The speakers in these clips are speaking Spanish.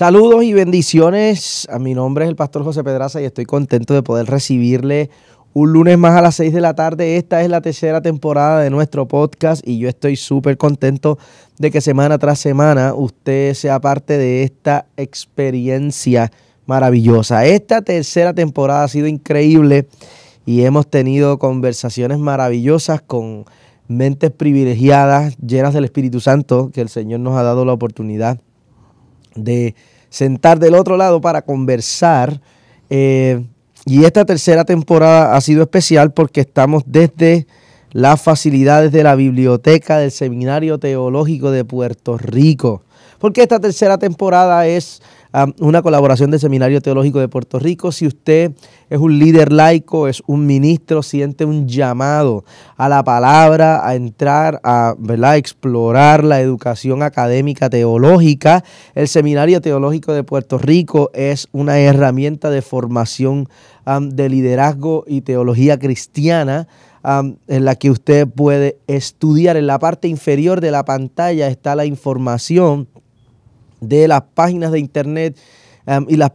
Saludos y bendiciones. A mi nombre es el pastor José Pedraza y estoy contento de poder recibirle un lunes más a las 6 de la tarde. Esta es la tercera temporada de nuestro podcast y yo estoy súper contento de que semana tras semana usted sea parte de esta experiencia maravillosa. Esta tercera temporada ha sido increíble y hemos tenido conversaciones maravillosas con mentes privilegiadas, llenas del Espíritu Santo, que el Señor nos ha dado la oportunidad de sentar del otro lado para conversar. Eh, y esta tercera temporada ha sido especial porque estamos desde las facilidades de la biblioteca del Seminario Teológico de Puerto Rico. Porque esta tercera temporada es Ah, una colaboración del Seminario Teológico de Puerto Rico. Si usted es un líder laico, es un ministro, siente un llamado a la palabra, a entrar, a explorar la educación académica teológica, el Seminario Teológico de Puerto Rico es una herramienta de formación de liderazgo y teología cristiana. en la que usted puede estudiar. En la parte inferior de la pantalla está la información de las páginas de internet em, y, las,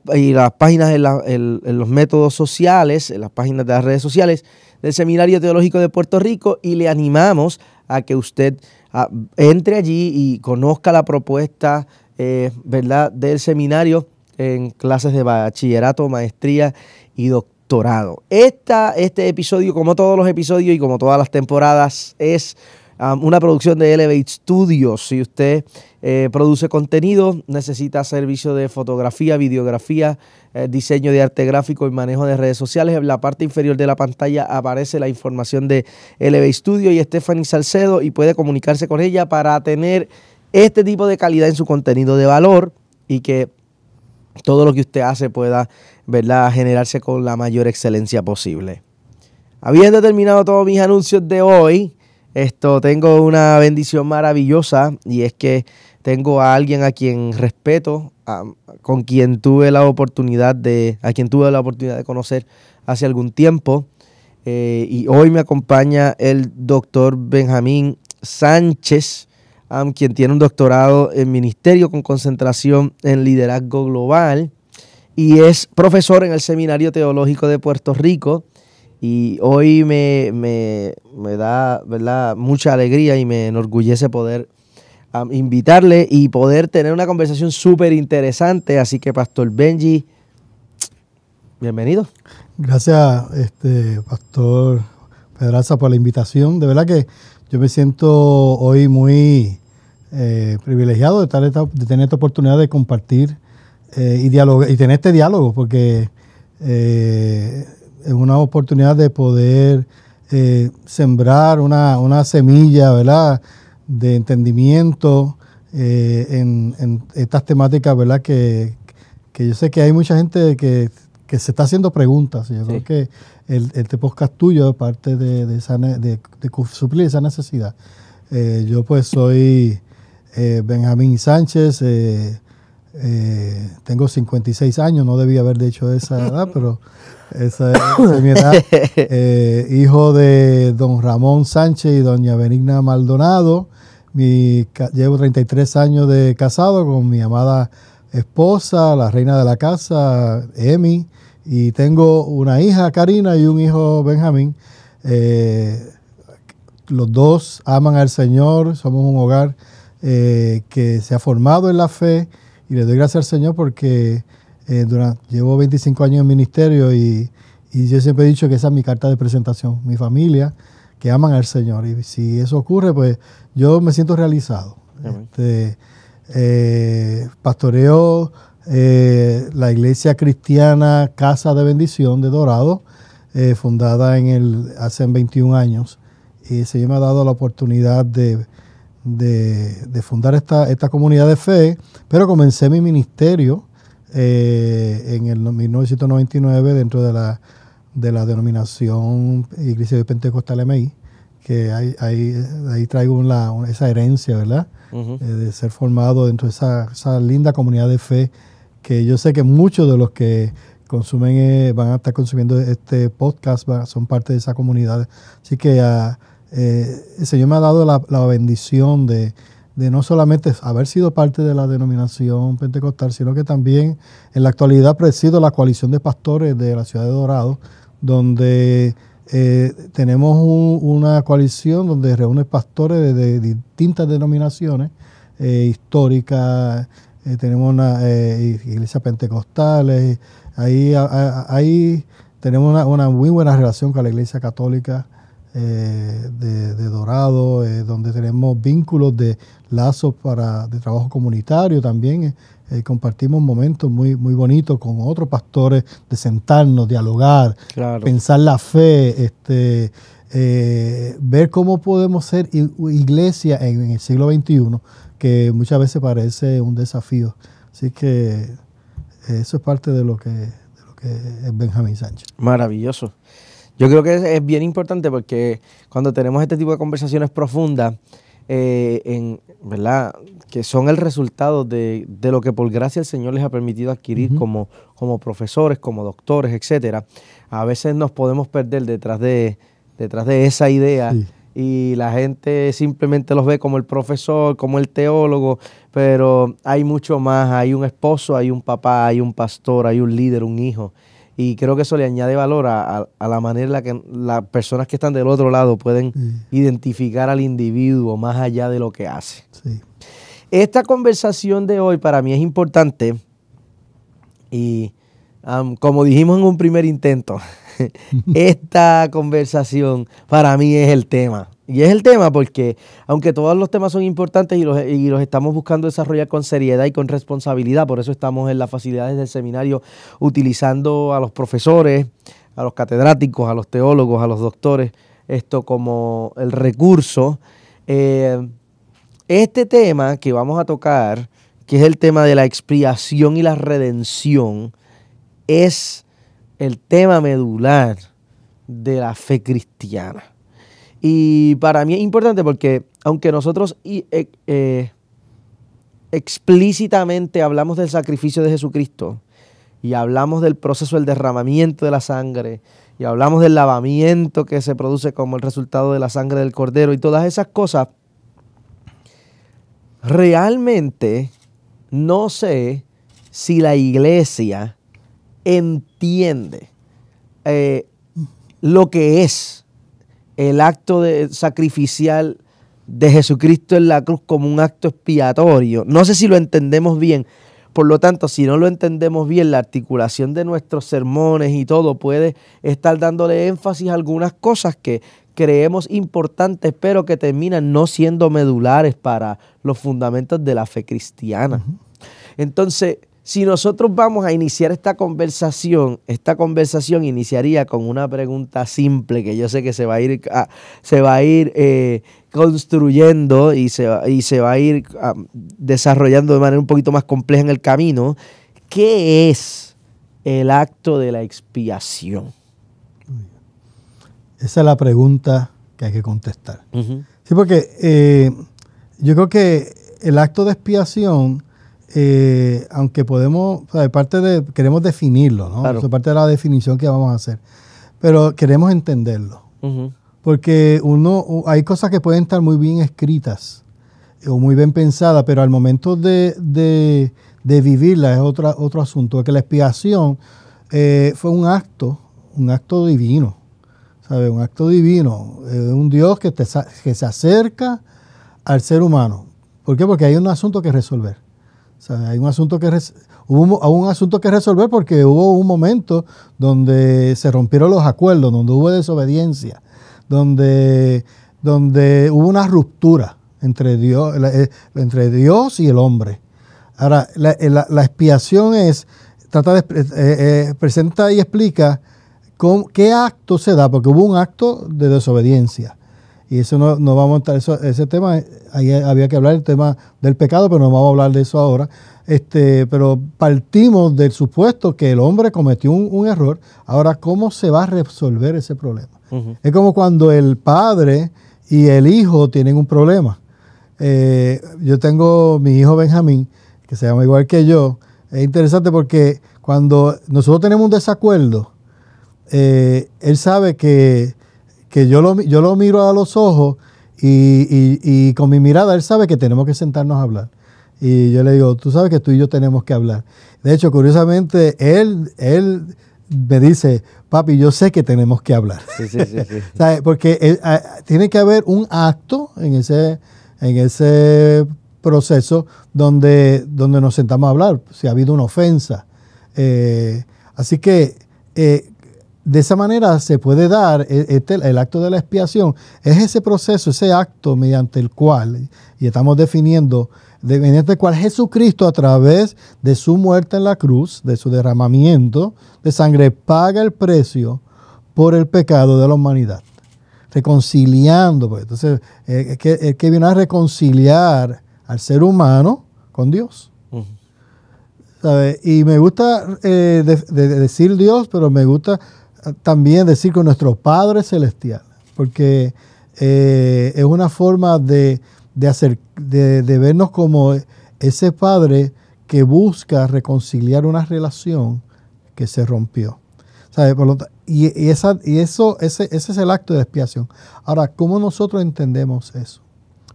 páginas en, la, los métodos sociales, en las páginas de las redes sociales del Seminario Teológico de Puerto Rico y le animamos a que usted ah, entre allí y conozca la propuesta eh, ¿verdad? del seminario en clases de bachillerato, maestría y doctorado. este episodio, como todos los episodios y como todas las temporadas, es una producción de Elevate Studios. Si usted eh, produce contenido, necesita servicio de fotografía, videografía, eh, diseño de arte gráfico y manejo de redes sociales. En la parte inferior de la pantalla aparece la información de Elevate Studio y Stephanie Salcedo y puede comunicarse con ella para tener este tipo de calidad en su contenido de valor y que todo lo que usted hace pueda ¿verdad? generarse con la mayor excelencia posible. Habiendo terminado todos mis anuncios de hoy, esto, tengo una bendición maravillosa y es que tengo a alguien a quien respeto, a, con quien tuve la oportunidad de, a quien tuve la oportunidad de conocer hace algún tiempo. Eh, y hoy me acompaña el doctor Benjamín Sánchez, quien tiene un doctorado en ministerio con concentración en liderazgo global y es profesor en el Seminario Teológico de Puerto Rico y hoy me, da ¿verdad? mucha alegría y me enorgullece poder invitarle y poder tener una conversación súper interesante. Así que, Pastor Benji, bienvenido. Gracias, este, Pastor Pedraza, por la invitación. De verdad que yo me siento hoy muy eh, privilegiado de, estar de, tener esta oportunidad de compartir eh, y, y tener este diálogo, porque eh, es una oportunidad de poder eh, sembrar una, semilla, ¿verdad? De entendimiento eh, en, estas temáticas, ¿verdad? Que, yo sé que hay mucha gente que, se está haciendo preguntas. yo creo que el, te podcast tuyo es parte de, esa, de, suplir esa necesidad. Eh, yo pues soy Benjamín Sánchez. tengo 56 años, no debía haber de hecho esa edad, pero esa es, mi edad. Eh, hijo de don Ramón Sánchez y doña Benigna Maldonado. Mi, llevo 33 años de casado con mi amada esposa, la reina de la casa, Emi, y tengo una hija, Karina, y un hijo, Benjamín. Eh, los dos aman al Señor, somos un hogar eh, que se ha formado en la fe y le doy gracias al Señor porque eh, llevo 25 años en ministerio y, yo siempre he dicho que esa es mi carta de presentación, mi familia, que aman al Señor. Y si eso ocurre, pues yo me siento realizado. Este, eh, pastoreo eh, la iglesia cristiana Casa de Bendición de Dorado, fundada en el, hace 21 años. Y el Señor me ha dado la oportunidad de, fundar esta comunidad de fe, pero comencé mi ministerio eh, en el 1999 dentro de la, de la denominación Iglesia de Pentecostal MI, que ahí, ahí, traigo esa herencia, ¿verdad? Eh, de ser formado dentro de esa, esa, linda comunidad de fe, que yo sé que muchos de los que consumen, eh, van a estar consumiendo este podcast, son parte de esa comunidad. Así que ah, el Señor me ha dado la bendición de de no solamente haber sido parte de la denominación pentecostal, sino que también en la actualidad presido la coalición de pastores de la ciudad de Dorado, donde eh, tenemos una coalición donde reúne pastores de, distintas denominaciones eh, históricas, eh, tenemos una iglesia pentecostal, ahí, tenemos una muy buena relación con la iglesia católica eh, de, Dorado, eh, donde tenemos vínculos de lazos para, de trabajo comunitario también. Eh, eh, compartimos momentos muy, muy bonitos con otros pastores de sentarnos, dialogar, pensar la fe, este, ver cómo podemos ser iglesia en, el siglo XXI, que muchas veces parece un desafío. Así que eso es parte de lo que, de lo que es Benjamín Sánchez. Maravilloso. Yo creo que es, bien importante porque cuando tenemos este tipo de conversaciones profundas, eh, en, ¿verdad? que son el resultado de, lo que por gracia el Señor les ha permitido adquirir como, como profesores, como doctores, etcétera. A veces nos podemos perder detrás de, detrás de esa idea. y la gente simplemente los ve como el profesor, como el teólogo, pero hay mucho más, hay un esposo, hay un papá, hay un pastor, hay un líder, un hijo. Y creo que eso le añade valor a, la manera en la que las personas que están del otro lado pueden identificar al individuo más allá de lo que hace. Esta conversación de hoy para mí es importante y como dijimos en un primer intento, esta conversación para mí es el tema. Y es el tema porque, aunque todos los temas son importantes y los, estamos buscando desarrollar con seriedad y con responsabilidad, por eso estamos en las facilidades del seminario utilizando a los profesores, a los catedráticos, a los teólogos, a los doctores, esto como el recurso. Eh, este tema que vamos a tocar, que es el tema de la expiación y la redención, es el tema medular de la fe cristiana. Y para mí es importante porque aunque nosotros eh, eh, explícitamente hablamos del sacrificio de Jesucristo y hablamos del proceso del derramamiento de la sangre y hablamos del lavamiento que se produce como el resultado de la sangre del cordero y todas esas cosas, realmente no sé si la iglesia entiende eh, lo que es el acto de, sacrificial de Jesucristo en la cruz como un acto expiatorio. No sé si lo entendemos bien. Por lo tanto, si no lo entendemos bien, la articulación de nuestros sermones y todo puede estar dándole énfasis a algunas cosas que creemos importantes, pero que terminan no siendo medulares para los fundamentos de la fe cristiana. Entonces, si nosotros vamos a iniciar esta conversación, esta conversación iniciaría con una pregunta simple que yo sé que se va a ir, se va a ir eh, construyendo y se, y se, va a ir desarrollando de manera un poquito más compleja en el camino. ¿Qué es el acto de la expiación? Esa es la pregunta que hay que contestar. Sí, porque eh, yo creo que el acto de expiación eh, aunque podemos, o parte de, queremos definirlo, ¿no? parte de la definición que vamos a hacer, pero queremos entenderlo. Porque uno, hay cosas que pueden estar muy bien escritas eh, o muy bien pensadas, pero al momento de, vivirla es otra, otro asunto. Que la expiación eh, fue un acto, un acto divino, sabe, Un acto divino, un Dios que, te, que se acerca al ser humano. ¿Por qué? Porque hay un asunto que resolver hay un asunto que hubo un, asunto que resolver porque hubo un momento donde se rompieron los acuerdos, donde hubo desobediencia, donde, donde hubo una ruptura entre Dios, eh, entre Dios y el hombre. Ahora, la, eh, expiación es, trata de, eh, presenta y explica qué acto se da, porque hubo un acto de desobediencia y eso no, no vamos a entrar, ese tema, ahí había que hablar del tema del pecado, pero no vamos a hablar de eso ahora. Este, pero partimos del supuesto que el hombre cometió un, error. Ahora, ¿cómo se va a resolver ese problema? Es como cuando el padre y el hijo tienen un problema. Eh, yo tengo mi hijo Benjamín, que se llama igual que yo. Es interesante porque cuando nosotros tenemos un desacuerdo, eh, él sabe que que yo lo, miro a los ojos y, con mi mirada él sabe que tenemos que sentarnos a hablar. Y yo le digo, tú sabes que tú y yo tenemos que hablar. De hecho, curiosamente, él, él me dice, papi, yo sé que tenemos que hablar. Porque eh, tiene que haber un acto en ese, en ese proceso donde, donde nos sentamos a hablar, si ha habido una ofensa. Eh, así que eh, de esa manera se puede dar e, este, el acto de la expiación. Es ese proceso, ese acto mediante el cual, y estamos definiendo, mediante el cual Jesucristo a través de su muerte en la cruz, de su derramamiento de sangre, paga el precio por el pecado de la humanidad. Reconciliando, pues. entonces, eh, es que, viene a reconciliar al ser humano con Dios. Y me gusta eh, decir Dios, pero me gusta también decir con nuestro Padre Celestial, porque eh, es una forma de, hacer, de, vernos como ese Padre que busca reconciliar una relación que se rompió. y, esa, y eso, ese, es el acto de expiación. Ahora, ¿cómo nosotros entendemos eso?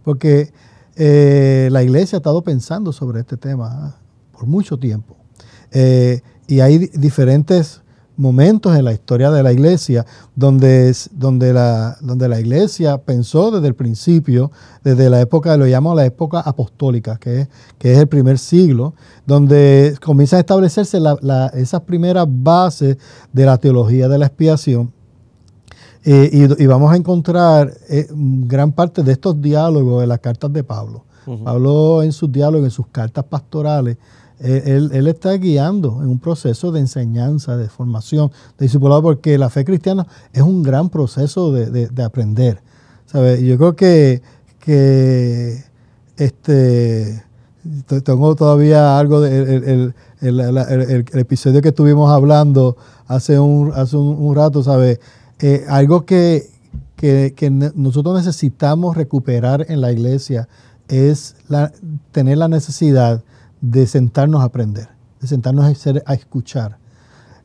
Porque eh, la iglesia ha estado pensando sobre este tema ¿ah? por mucho tiempo. Eh, y hay diferentes momentos en la historia de la iglesia donde, donde, la, donde la iglesia pensó desde el principio, desde la época, lo llamo la época apostólica, que es, que es el primer siglo, donde comienza a establecerse esas primeras bases de la teología de la expiación. Eh, y, vamos a encontrar eh, gran parte de estos diálogos en las cartas de Pablo. Pablo en sus diálogos, en sus cartas pastorales, eh, él, está guiando en un proceso de enseñanza, de formación, de discipulado, porque la fe cristiana es un gran proceso de, aprender. Yo creo que, este, tengo todavía algo del el, episodio que estuvimos hablando hace un, hace un, rato, eh, algo que, nosotros necesitamos recuperar en la iglesia es la, tener la necesidad de sentarnos a aprender, de sentarnos a, a escuchar.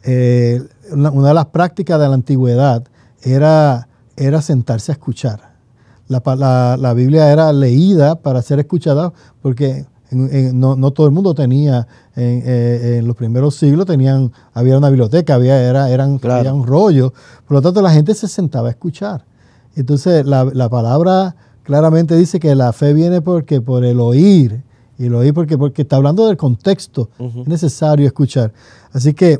Eh, una, de las prácticas de la antigüedad era, era sentarse a escuchar. La, Biblia era leída para ser escuchada porque no, todo el mundo tenía, eh, en, los primeros siglos tenían, había una biblioteca, había, eran, un rollo. Por lo tanto, la gente se sentaba a escuchar. Entonces, la, la palabra claramente dice que la fe viene porque por el oír y lo oí porque, porque está hablando del contexto. Es necesario escuchar. Así que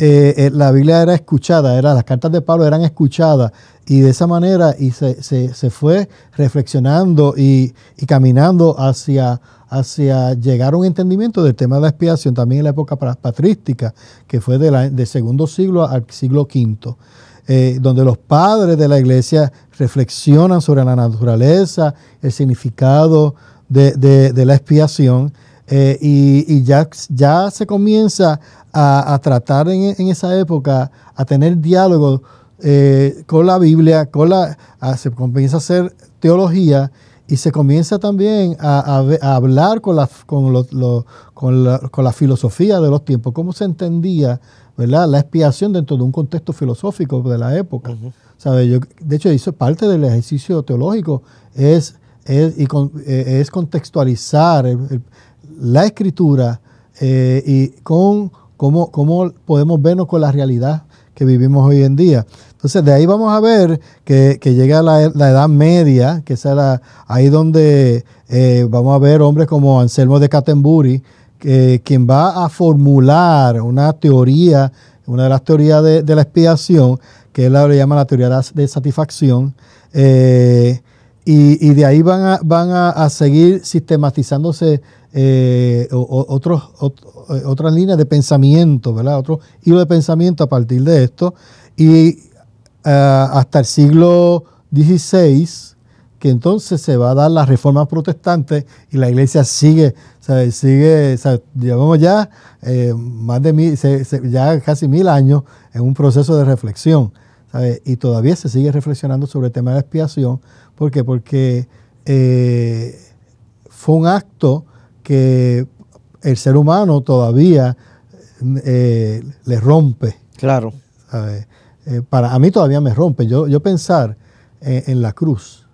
eh, eh, la Biblia era escuchada, las cartas de Pablo eran escuchadas y de esa manera y se, fue reflexionando y, caminando hacia, hacia llegar a un entendimiento del tema de la expiación también en la época patrística, que fue del segundo siglo al siglo V. Eh, donde los padres de la iglesia reflexionan sobre la naturaleza, el significado de, la expiación eh, y, ya, se comienza a, tratar en, esa época, a tener diálogo eh, con la Biblia, con la, se comienza a hacer teología y se comienza también a, hablar con la, con, con, la, con la filosofía de los tiempos, cómo se entendía ¿verdad? la expiación dentro de un contexto filosófico de la época. Yo, de hecho, eso parte del ejercicio teológico, es es, y eh, es contextualizar la escritura eh, y con cómo, podemos vernos con la realidad que vivimos hoy en día. Entonces, de ahí vamos a ver que, que llega la, Edad Media, que es ahí donde eh, vamos a ver hombres como Anselmo de Catenbury, que, quien va a formular una teoría, una de las teorías de, la expiación, que él le llama la teoría de satisfacción, y, de ahí van a, van a, seguir sistematizándose eh, eh, otras líneas de pensamiento, ¿verdad? Otro hilo de pensamiento a partir de esto. Y eh, hasta el siglo XVI, que entonces se va a dar las reformas protestantes y la iglesia sigue, ¿sabes? sigue, llevamos ya más de mil, ya casi mil años en un proceso de reflexión. Y todavía se sigue reflexionando sobre el tema de la expiación. ¿Por qué? Porque eh, fue un acto que el ser humano todavía eh, le rompe. Claro. Eh, para, a mí todavía me rompe. Yo, pensar en, la cruz,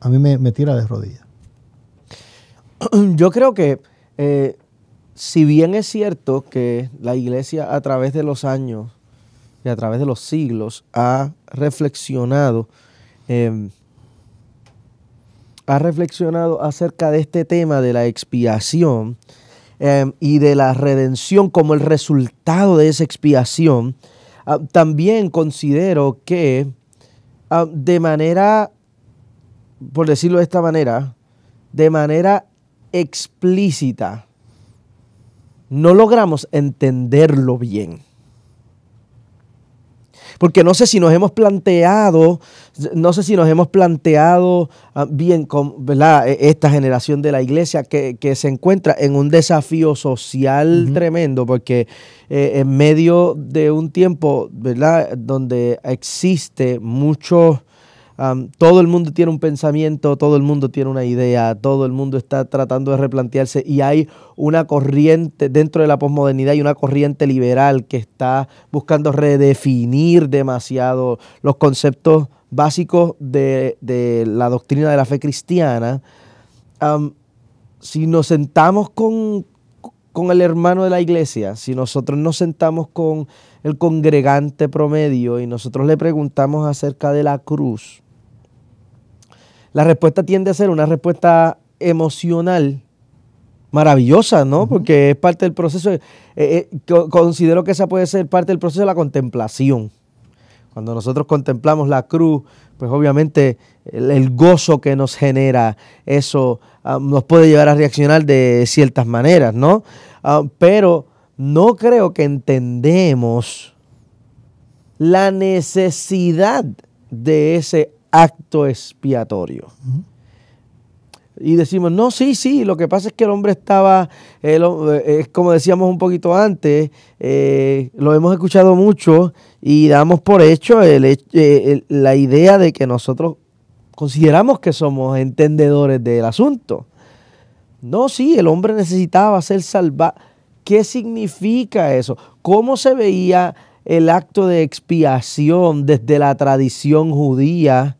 a mí me, tira de rodillas. Yo creo que, si bien es cierto que la iglesia a través de los años a través de los siglos ha reflexionado, em, ha reflexionado acerca de este tema de la expiación em, y de la redención como el resultado de esa expiación. Ah, también considero que ah, de manera, por decirlo de esta manera, de manera explícita, no logramos entenderlo bien. Porque no sé si nos hemos planteado, no sé si nos hemos planteado ah, bien con ¿verdad? E, esta generación de la iglesia que, se encuentra en un desafío social tremendo, porque eh, en medio de un tiempo ¿verdad? donde existe mucho todo el mundo tiene un pensamiento, todo el mundo tiene una idea, todo el mundo está tratando de replantearse y hay una corriente dentro de la posmodernidad y una corriente liberal que está buscando redefinir demasiado los conceptos básicos de, la doctrina de la fe cristiana. si nos sentamos con el hermano de la iglesia, si nosotros nos sentamos con el congregante promedio y nosotros le preguntamos acerca de la cruz, la respuesta tiende a ser una respuesta emocional maravillosa, ¿no? Porque es parte del proceso, eh, eh, considero que esa puede ser parte del proceso de la contemplación. Cuando nosotros contemplamos la cruz, pues obviamente el, gozo que nos genera eso ah, nos puede llevar a reaccionar de ciertas maneras, ¿no? Ah, pero no creo que entendemos la necesidad de ese acto expiatorio. Y decimos, no, sí, sí, lo que pasa es que el hombre estaba, eh, como decíamos un poquito antes, eh, lo hemos escuchado mucho y damos por hecho eh, la idea de que nosotros consideramos que somos entendedores del asunto. No, sí, el hombre necesitaba ser salvado. ¿Qué significa eso? ¿Cómo se veía el acto de expiación desde la tradición judía,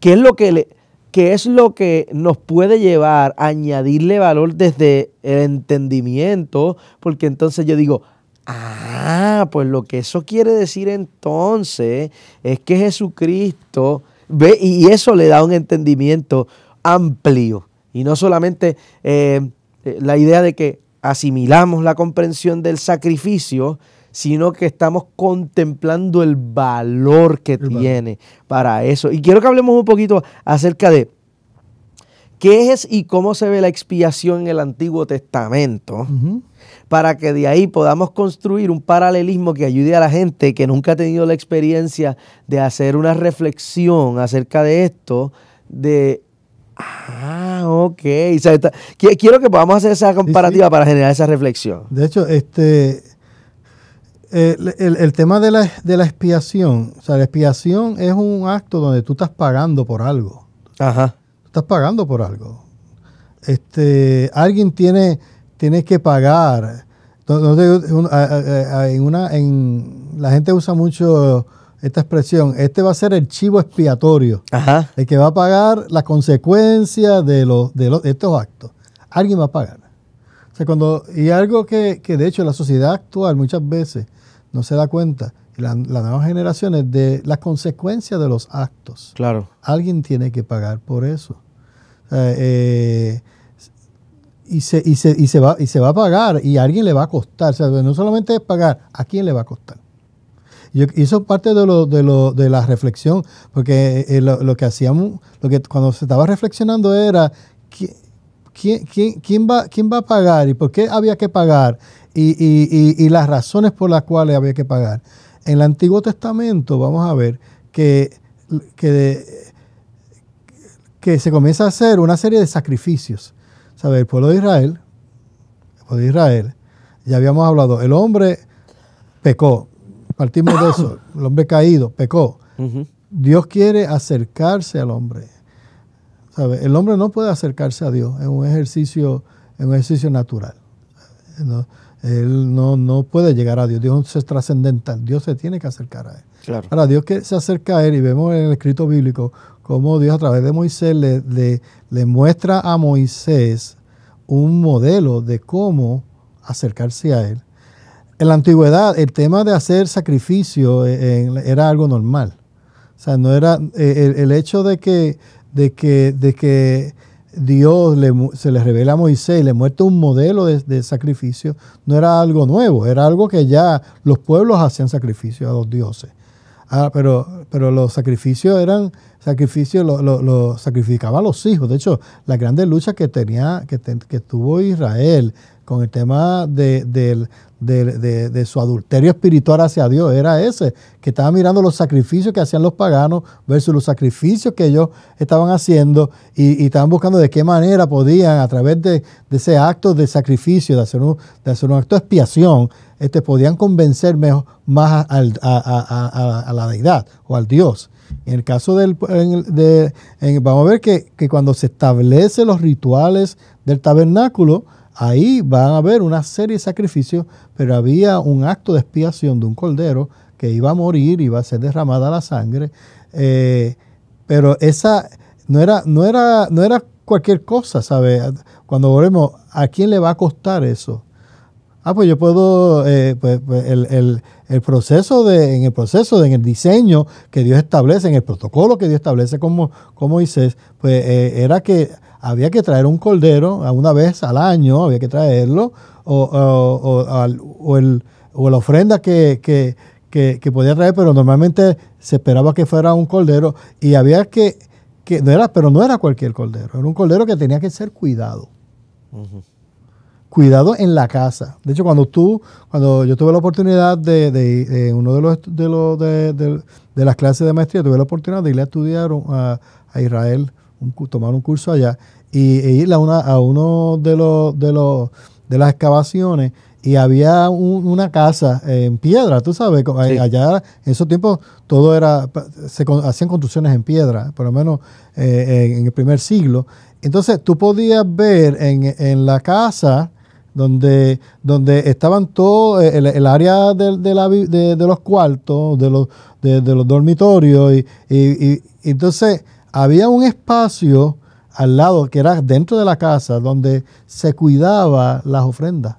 ¿qué que, es lo que, le, es lo que nos puede llevar a añadirle valor desde el entendimiento, porque entonces yo digo, ah, pues lo que eso quiere decir entonces es que Jesucristo, ve, y eso le da un entendimiento amplio, y no solamente eh, eh, la idea de que asimilamos la comprensión del sacrificio, sino que estamos contemplando el valor que tiene para eso. Y quiero que hablemos un poquito acerca de qué es y cómo se ve la expiación en el Antiguo Testamento, para que de ahí podamos construir un paralelismo que ayude a la gente que nunca ha tenido la experiencia de hacer una reflexión acerca de esto, de Ah, ok. quiero que podamos hacer esa comparativa para generar esa reflexión. De hecho, este, el, tema de la, de la expiación, o sea, la expiación es un acto donde tú estás pagando por algo. estás pagando por algo. Este, alguien tiene, tiene que pagar. una, en, la gente usa mucho esta expresión. Este va a ser el chivo expiatorio. El que va a pagar la consecuencia de, de, estos actos. Alguien va a pagar. cuando, y algo que, que de hecho la sociedad actual muchas veces no se da cuenta, las nuevas generaciones, de las consecuencias de los actos. Claro. Alguien tiene que pagar por eso. Eh, y, se, se, y, se va, y se va a pagar y alguien le va a costar. O no solamente es pagar, ¿a quién le va a costar? Yo, es parte de, de, la reflexión, porque eh, lo, que hacíamos, lo que cuando se estaba reflexionando era ¿quién, quién, va, quién va a pagar y por qué había que pagar y, las razones por las cuales había que pagar. En el Antiguo Testamento vamos a ver que, que, se comienza a hacer una serie de sacrificios. El pueblo de Israel, de Israel, ya habíamos hablado, el hombre pecó, partimos de eso, el hombre caído, pecó. Dios quiere acercarse al hombre. El hombre no puede acercarse a Dios en un ejercicio, en un ejercicio natural. ¿No? Él no, no puede llegar a Dios. Dios es trascendental. Dios se tiene que acercar a Él. Claro. Ahora, Dios que se acerca a Él, y vemos en el escrito bíblico cómo Dios a través de Moisés le, le, muestra a Moisés un modelo de cómo acercarse a Él. En la antigüedad, el tema de hacer sacrificio eh, era algo normal. O sea, no era eh, el, el hecho de que, de que, de que Dios le, se le revela a Moisés y le muestra un modelo de, sacrificio, no era algo nuevo, era algo que ya los pueblos hacían sacrificio a los dioses. Ah, pero, pero los sacrificios eran sacrificios, los lo, sacrificaban los hijos. De hecho, la grande lucha que tenía, que, que tuvo Israel con el tema de, su adulterio espiritual hacia Dios, era ese, que estaba mirando los sacrificios que hacían los paganos versus los sacrificios que ellos estaban haciendo y, estaban buscando de qué manera podían, a través de, ese acto de sacrificio, de hacer un, acto de expiación, este, podían convencer mejor, más a, la deidad o al Dios. En el caso del, de, en, vamos a ver que, que, cuando se establecen los rituales del tabernáculo, Ahí van a haber una serie de sacrificios, pero había un acto de expiación de un cordero que iba a morir, iba a ser derramada la sangre. Eh, pero esa no era, no era, no era cualquier cosa, ¿sabes? Cuando volvemos, ¿a quién le va a costar eso? Ah, pues yo puedo, eh, pues, pues, el, proceso en el proceso, en el diseño que Dios establece, en el protocolo que Dios establece como, como Moisés, pues eh, era que había que traer un cordero a una vez al año, había que traerlo, o, la ofrenda que, podía traer, pero normalmente se esperaba que fuera un cordero y había que, no era, pero no era cualquier cordero, era un cordero que tenía que ser cuidado. Cuidado en la casa. De hecho, cuando tú, cuando yo tuve la oportunidad de, de, de uno de los, de, las clases de maestría, tuve la oportunidad de ir a estudiar a, uh, a Israel un, tomar un curso allá y, e ir a, una, a uno de los, de los de las excavaciones y había una casa en piedra, tú sabes, allá en esos tiempos todo era, se hacían construcciones en piedra, por lo menos eh, en el primer siglo. Entonces tú podías ver en, en la casa donde, donde estaban todo eh, el, área de, los cuartos, de los, de, los dormitorios, y entonces había un espacio al lado que era dentro de la casa donde se cuidaba las ofrendas,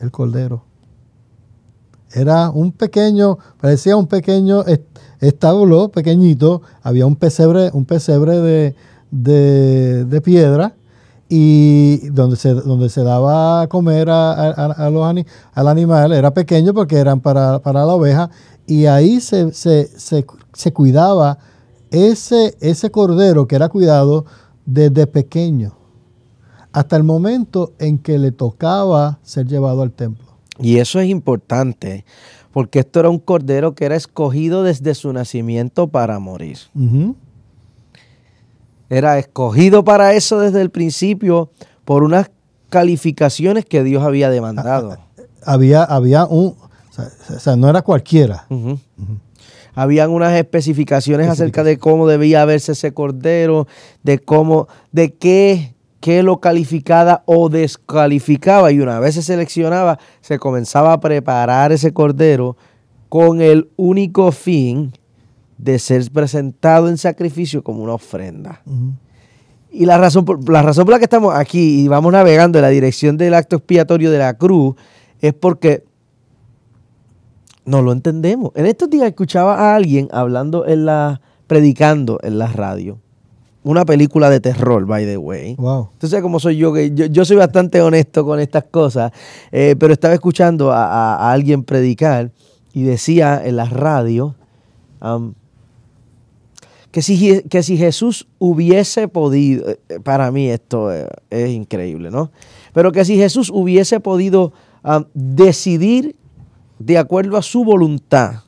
el cordero. Era un pequeño, parecía un pequeño establo pequeñito, había un pesebre, un pesebre de, piedra y donde se, donde se daba a comer a, al animal, era pequeño porque eran para, la oveja y ahí se, se, se, se cuidaba ese, ese cordero que era cuidado desde pequeño hasta el momento en que le tocaba ser llevado al templo. Y eso es importante, porque esto era un cordero que era escogido desde su nacimiento para morir. Era escogido para eso desde el principio por unas calificaciones que Dios había demandado. Había, había un, o sea, no era cualquiera habían unas especificaciones acerca de cómo debía verse ese cordero, de cómo, de qué, qué lo calificaba o descalificaba. Y una vez se seleccionaba, se comenzaba a preparar ese cordero con el único fin de ser presentado en sacrificio como una ofrenda. Y la razón, la razón por la que estamos aquí y vamos navegando en la dirección del acto expiatorio de la cruz es porque no lo entendemos. En estos días escuchaba a alguien hablando en la, predicando en la radio. Una película de terror, by the way. Wow. Entonces, como soy yo, yo, soy bastante honesto con estas cosas, eh, pero estaba escuchando a, alguien predicar y decía en la radio um, que, si, que si Jesús hubiese podido, eh, eh, para mí esto es, increíble, ¿no? Pero que si Jesús hubiese podido um, decidir de acuerdo a su voluntad,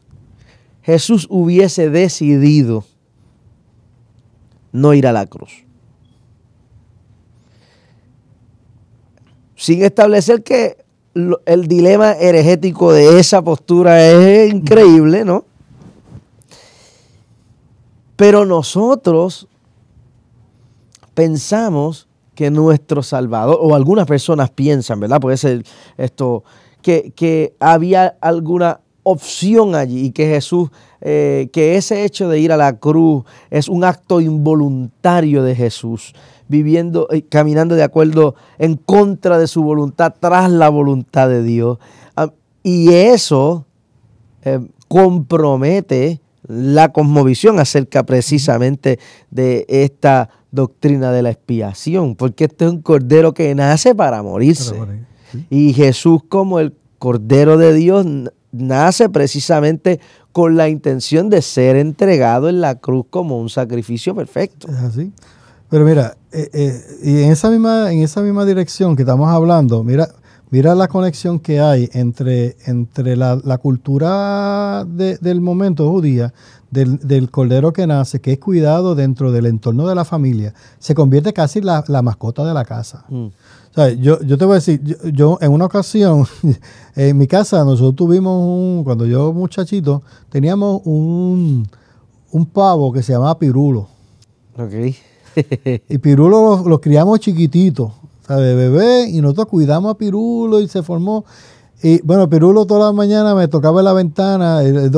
Jesús hubiese decidido no ir a la cruz. Sin establecer que el dilema energético de esa postura es increíble, ¿no? Pero nosotros pensamos que nuestro Salvador, o algunas personas piensan, ¿verdad? Puede ser esto que, había alguna opción allí y que Jesús, eh, que ese hecho de ir a la cruz es un acto involuntario de Jesús, viviendo, y eh, caminando de acuerdo en contra de su voluntad, tras la voluntad de Dios. Ah, y eso eh, compromete la cosmovisión acerca precisamente de esta doctrina de la expiación, porque este es un cordero que nace para morirse. Y Jesús como el Cordero de Dios nace precisamente con la intención de ser entregado en la cruz como un sacrificio perfecto. Es así. Pero mira, eh, eh, y en esa, misma, en esa misma dirección que estamos hablando, mira, mira la conexión que hay entre, entre la, cultura del momento judía, del, cordero que nace, que es cuidado dentro del entorno de la familia, se convierte casi la, mascota de la casa. Mm yo, te voy a decir, yo, en una ocasión, en mi casa, nosotros tuvimos un, cuando yo muchachito, teníamos un, un pavo que se llamaba Pirulo. Ok. y Pirulo los lo criamos chiquitito Bebé, y nosotros cuidamos a Pirulo y se formó. Y bueno, Pirulo toda la mañana me tocaba en la ventana, él,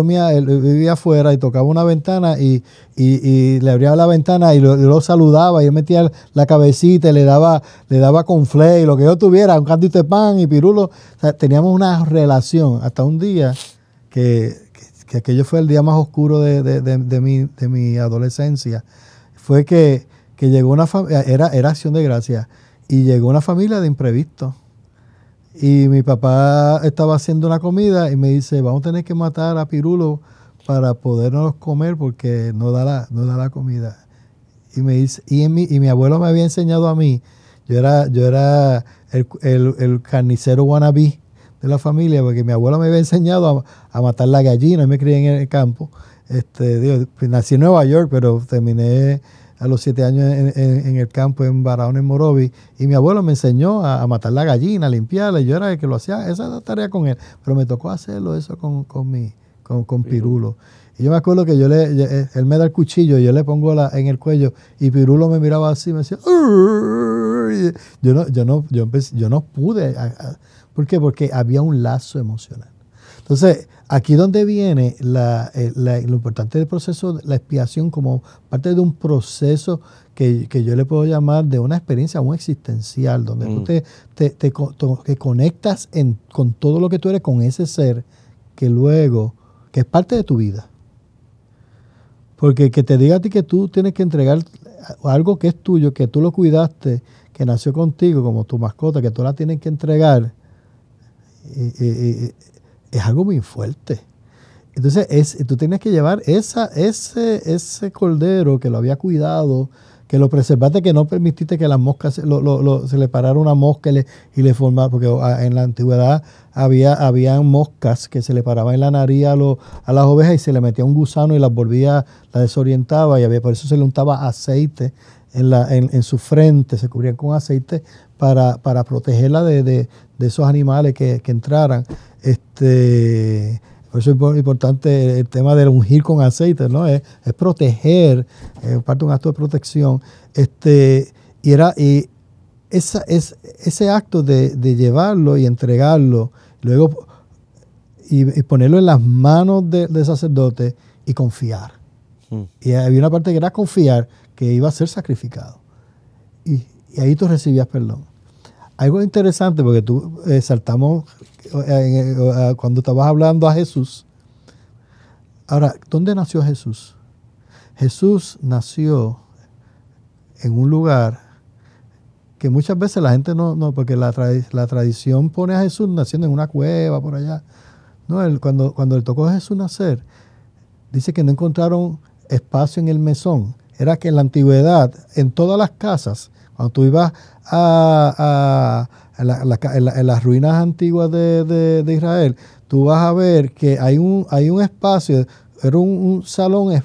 vivía afuera y tocaba una ventana y, le abría la ventana y lo, saludaba y él metía la cabecita y le daba, le daba con y lo que yo tuviera, un candito de pan y Pirulo. teníamos una relación hasta un día que, aquello fue el día más oscuro de, de, de, mi, adolescencia. Fue que, que llegó una familia, era, era acción de gracia, y llegó una familia de imprevisto y mi papá estaba haciendo una comida y me dice, vamos a tener que matar a Pirulo para podernos comer porque no da la, no da la comida. Y me dice, y, mi, y mi abuelo me había enseñado a mí, yo era, yo era el, el, el carnicero wannabe de la familia, porque mi abuelo me había enseñado a, matar la gallina, y me crié en el campo. Este, nací en Nueva York, pero terminé a los siete años en, el campo en Barahona, en Morovi, y mi abuelo me enseñó a, matar la gallina, a limpiarla, y yo era el que lo hacía, esa era la tarea con él, pero me tocó hacerlo eso con, con, mi, con, Pirulo. Y yo me acuerdo que yo le, eh, él me da el cuchillo, yo le pongo la, en el cuello, y Pirulo me miraba así, y me decía, yo no, yo no, yo, no pude, ¿por qué? Porque había un lazo emocional. Entonces, Aquí donde viene eh, lo importante del proceso, de la expiación como parte de un proceso que, yo le puedo llamar de una experiencia un existencial, donde tú mm. te, te, conectas con todo lo que tú eres, con ese ser que luego, que es parte de tu vida. Porque que te diga a ti que tú tienes que entregar algo que es tuyo, que tú lo cuidaste, que nació contigo como tu mascota, que tú la tienes que entregar, eh, eh, es algo muy fuerte. Entonces, es, tú tienes que llevar esa, ese, ese cordero que lo había cuidado, que lo preservaste, que no permitiste que las moscas, lo, lo, se le parara una mosca y le, y formara, porque ah, en la antigüedad había moscas que se le paraban en la nariz a, a, las ovejas y se le metía un gusano y las volvía, la desorientaba y había, por eso se le untaba aceite en, la, en, en su frente, se cubría con aceite para, protegerla de, de esos animales que, entraran. Este, por eso es importante el tema del ungir con aceite, ¿no? Es, proteger, es parte de un acto de protección. Este, y era, y esa, es, ese acto de, llevarlo y entregarlo, luego y, ponerlo en las manos del de sacerdote y confiar. Hmm. Y había una parte que era confiar que iba a ser sacrificado. y ahí tú recibías perdón. Algo interesante, porque tú eh, saltamos eh, eh, cuando estabas hablando a Jesús. Ahora, ¿dónde nació Jesús? Jesús nació en un lugar que muchas veces la gente no, no porque la, la tradición pone a Jesús naciendo en una cueva por allá. No, cuando, cuando le tocó a Jesús nacer, dice que no encontraron espacio en el mesón. Era que en la antigüedad, en todas las casas, cuando tú ibas a, las ruinas antiguas de, Israel, tú vas a ver que hay un, hay un espacio, era un, salón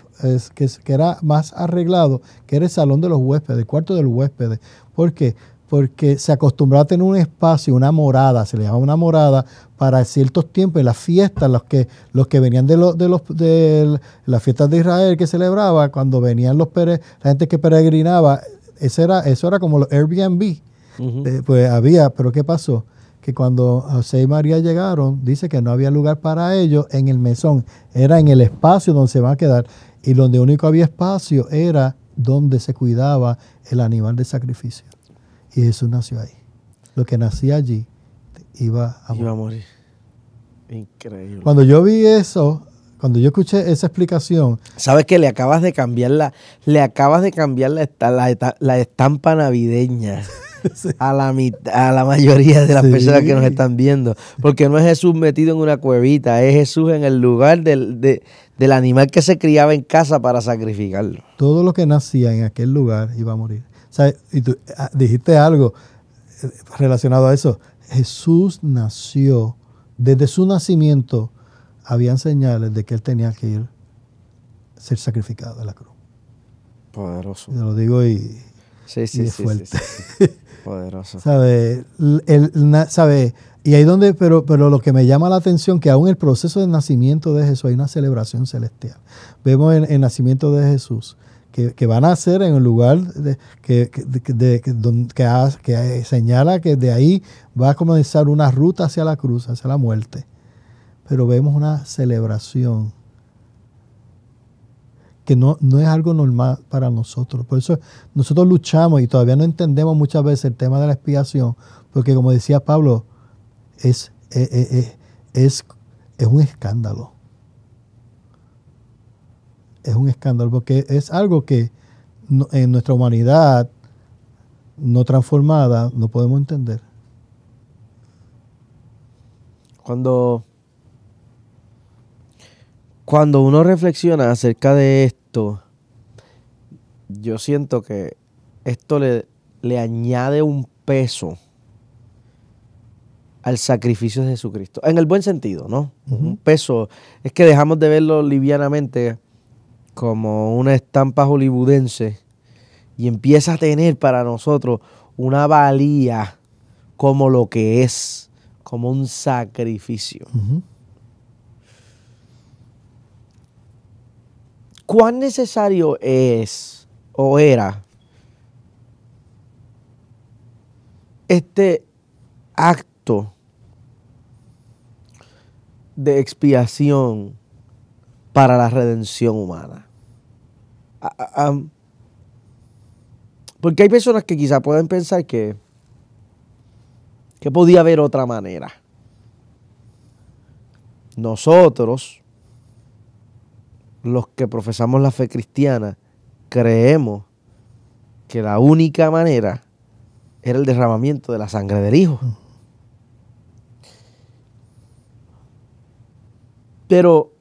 que, era más arreglado, que era el salón de los huéspedes, el cuarto del los huéspedes. ¿Por qué? Porque se acostumbraba a tener un espacio, una morada, se le llamaba una morada, para ciertos tiempos, las fiestas, los que, los que venían de, los, de, los, de las fiestas de Israel que celebraba, cuando venían los la gente que peregrinaba, era, eso era como los Airbnb. Eh, pues había, pero ¿qué pasó? Que cuando José y María llegaron, dice que no había lugar para ellos en el mesón, era en el espacio donde se van a quedar. Y donde único había espacio era donde se cuidaba el animal de sacrificio. Y Jesús nació ahí. Lo que nacía allí iba a morir. Iba a morir. Increíble. Cuando yo vi eso, cuando yo escuché esa explicación. Sabes que le acabas de cambiar la, le acabas de cambiar la, estampa navideña. a, la a la mayoría de las personas que nos están viendo. Porque no es Jesús metido en una cuevita, es Jesús en el lugar del, animal que se criaba en casa para sacrificarlo. Todo lo que nacía en aquel lugar iba a morir. y tú ah, dijiste algo eh, relacionado a eso. Jesús nació, desde su nacimiento habían señales de que él tenía que ir ser sacrificado en la cruz. Poderoso. Te lo digo y, sí, sí, Poderoso. ¿Sabe? Y ahí donde, pero, pero lo que me llama la atención, que aún el proceso de nacimiento de Jesús, hay una celebración celestial. Vemos en el nacimiento de Jesús, que, que, van a nacer en el lugar de, que, que, que, eh, señala que de ahí va a comenzar una ruta hacia la cruz, hacia la muerte pero vemos una celebración que no, no, es algo normal para nosotros. Por eso nosotros luchamos y todavía no entendemos muchas veces el tema de la expiación, porque como decía Pablo, es, eh, eh, eh, un escándalo. Es un escándalo, porque es algo que en nuestra humanidad no transformada no podemos entender. Cuando cuando uno reflexiona acerca de esto, yo siento que esto le, le añade un peso al sacrificio de Jesucristo. En el buen sentido, ¿no? Un peso. Es que dejamos de verlo livianamente como una estampa hollywoodense y empieza a tener para nosotros una valía como lo que es, como un sacrificio. ¿Cuán necesario es o era este acto de expiación para la redención humana? Ah, ah, porque hay personas que quizá pueden pensar que, que podía haber otra manera. Nosotros, los que profesamos la fe cristiana creemos que la única manera era el derramamiento de la sangre del Hijo. Pero,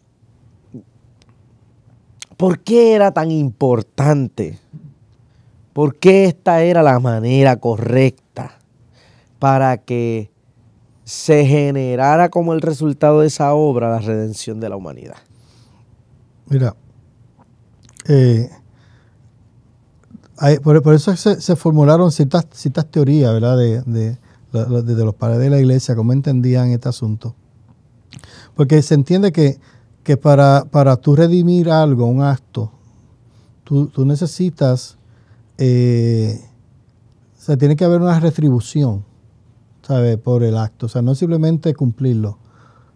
¿por qué era tan importante? ¿Por qué esta era la manera correcta para que se generara como el resultado de esa obra la redención de la humanidad? Mira, eh, por, eso se, formularon ciertas, teorías, ¿verdad? De, de, los padres de la iglesia, cómo entendían este asunto. Porque se entiende que, para, tú redimir algo, un acto, tú, necesitas, eh, o sea, tiene que haber una retribución, ¿sabes? Por el acto, o sea, no simplemente cumplirlo,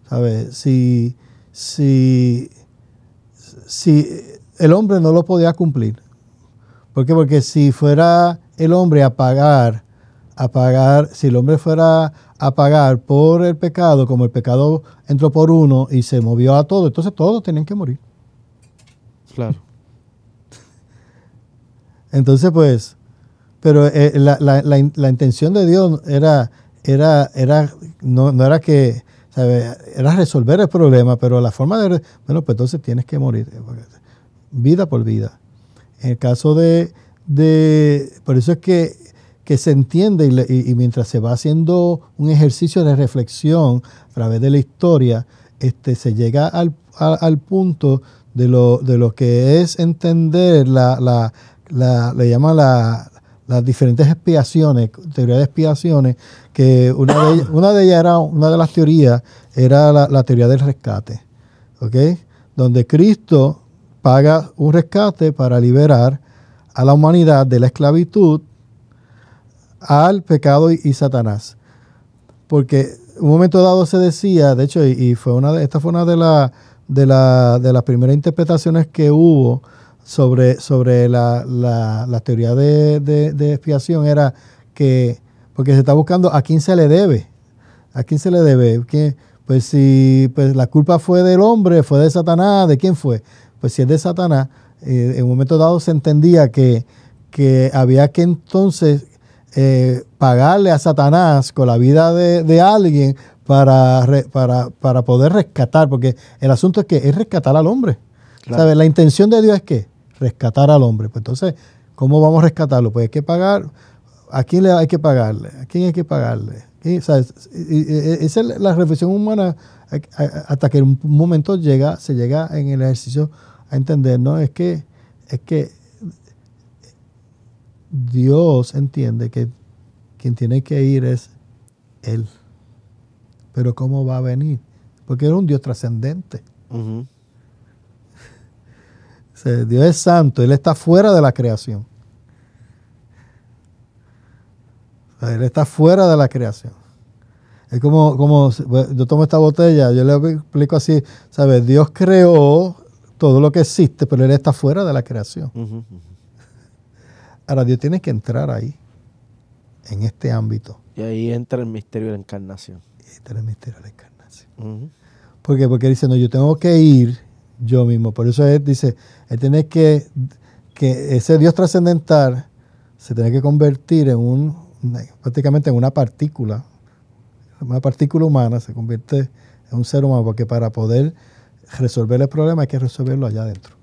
¿sabes? Si, si si el hombre no lo podía cumplir. ¿Por qué? Porque si fuera el hombre a pagar, a pagar, si el hombre fuera a pagar por el pecado, como el pecado entró por uno y se movió a todo, entonces todos tenían que morir. Claro. Entonces, pues, pero eh, la, la, la, la, intención de Dios era, era, era, no, no era que eh, era resolver el problema, pero la forma de. Bueno, pues entonces tienes que morir. Eh, vida por vida. En el caso de. de por eso es que, que se entiende y, mientras se va haciendo un ejercicio de reflexión a través de la historia, este, se llega al, punto de lo, de lo que es entender la, la, la le llama la, las diferentes expiaciones, teorías de expiaciones, que una de, ellas, era, una de las teorías era la, teoría del rescate, ¿ok? Donde Cristo paga un rescate para liberar a la humanidad de la esclavitud al pecado y, Satanás. Porque un momento dado se decía, de hecho, y, fue una esta fue una de, la, de, de las primeras interpretaciones que hubo, sobre, sobre la, la, teoría de, de, expiación era que, porque se está buscando a quién se le debe, a quién se le debe, que, pues si pues la culpa fue del hombre, fue de Satanás, ¿de quién fue? Pues si es de Satanás, eh, en un momento dado se entendía que, que había que entonces eh, pagarle a Satanás con la vida de, alguien para, para, poder rescatar, porque el asunto es que es rescatar al hombre. ¿Sabes? La intención de Dios es que rescatar al hombre. Pues entonces, ¿cómo vamos a rescatarlo? Pues hay que pagar. ¿A quién le hay que pagarle? ¿A quién hay que pagarle? O e, e, esa es la reflexión humana hasta que en un momento llega, se llega en el ejercicio a entender, ¿no? Es que, es que Dios entiende que quien tiene que ir es Él. Pero ¿cómo va a venir? Porque era un Dios trascendente. Dios es santo, Él está fuera de la creación. Él está fuera de la creación. Es como, como pues, yo tomo esta botella, yo le explico así, ¿sabes? Dios creó todo lo que existe, pero Él está fuera de la creación. Ahora Dios tiene que entrar ahí, en este ámbito. Y ahí entra el misterio de la encarnación. Y entra el misterio de la encarnación. ¿Por qué? Porque dice, no, yo tengo que ir yo mismo. Por eso él dice, él tiene que, que ese Dios trascendental se tiene que convertir en un, prácticamente en una partícula, una partícula humana, se convierte en un ser humano, porque para poder resolver el problema hay que resolverlo allá adentro.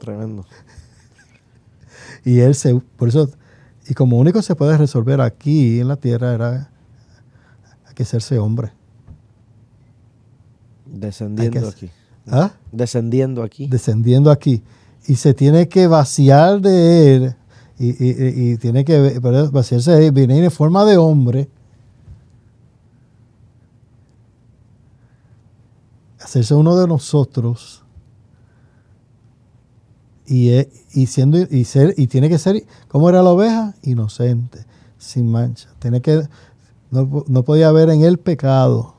Tremendo. Y él se, por eso, y como único se puede resolver aquí en la tierra era hay que hacerse hombre. Descendiendo aquí. ¿Ah? Descendiendo aquí. Descendiendo aquí. Y se tiene que vaciar de él. Y, tiene que vaciarse de él. Viene en forma de hombre. Hacerse uno de nosotros. E, y, siendo, y, ser, y tiene que ser, ¿cómo era la oveja? Inocente, sin mancha. Tiene que, no, no podía haber en él pecado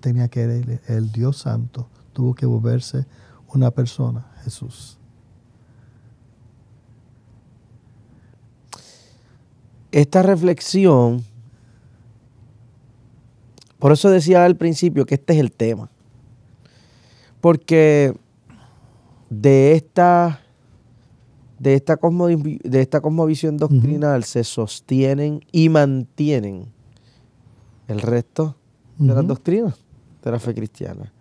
tenía que el, el Dios Santo, tuvo que volverse una persona, Jesús. Esta reflexión, por eso decía al principio que este es el tema, porque de esta, de esta, de esta cosmovisión doctrinal se sostienen y mantienen el resto de la las doctrinas de la fe cristiana.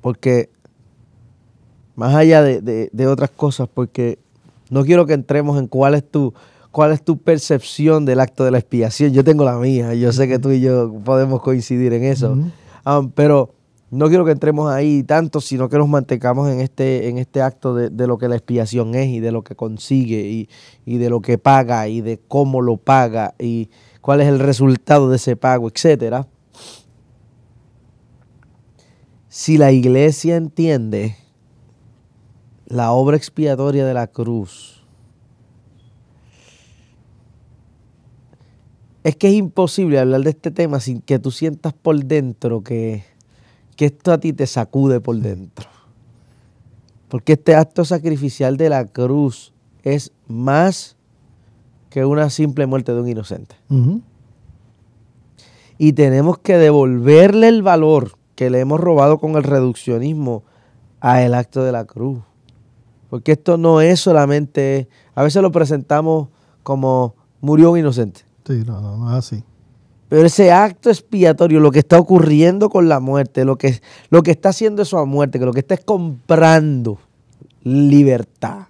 porque, más allá de, otras cosas, porque no quiero que entremos en cuál es tu cuál es tu percepción del acto de la expiación. Yo tengo la mía, yo sé que tú y yo podemos coincidir en eso. pero no quiero que entremos ahí tanto, sino que nos mantecamos en este, en este acto de, lo que la expiación es y de lo que consigue y, y de lo que paga y de cómo lo paga y, cuál es el resultado de ese pago, etc. Si la iglesia entiende la obra expiatoria de la cruz, es que es imposible hablar de este tema sin que tú sientas por dentro que, que esto a ti te sacude por dentro. Porque este acto sacrificial de la cruz es más que una simple muerte de un inocente. Y tenemos que devolverle el valor que le hemos robado con el reduccionismo a el acto de la cruz. Porque esto no es solamente, a veces lo presentamos como murió un inocente. Sí, no, no, no es así. Pero ese acto expiatorio, lo que está ocurriendo con la muerte, lo que, lo que está haciendo eso a muerte, que lo que está es comprando libertad,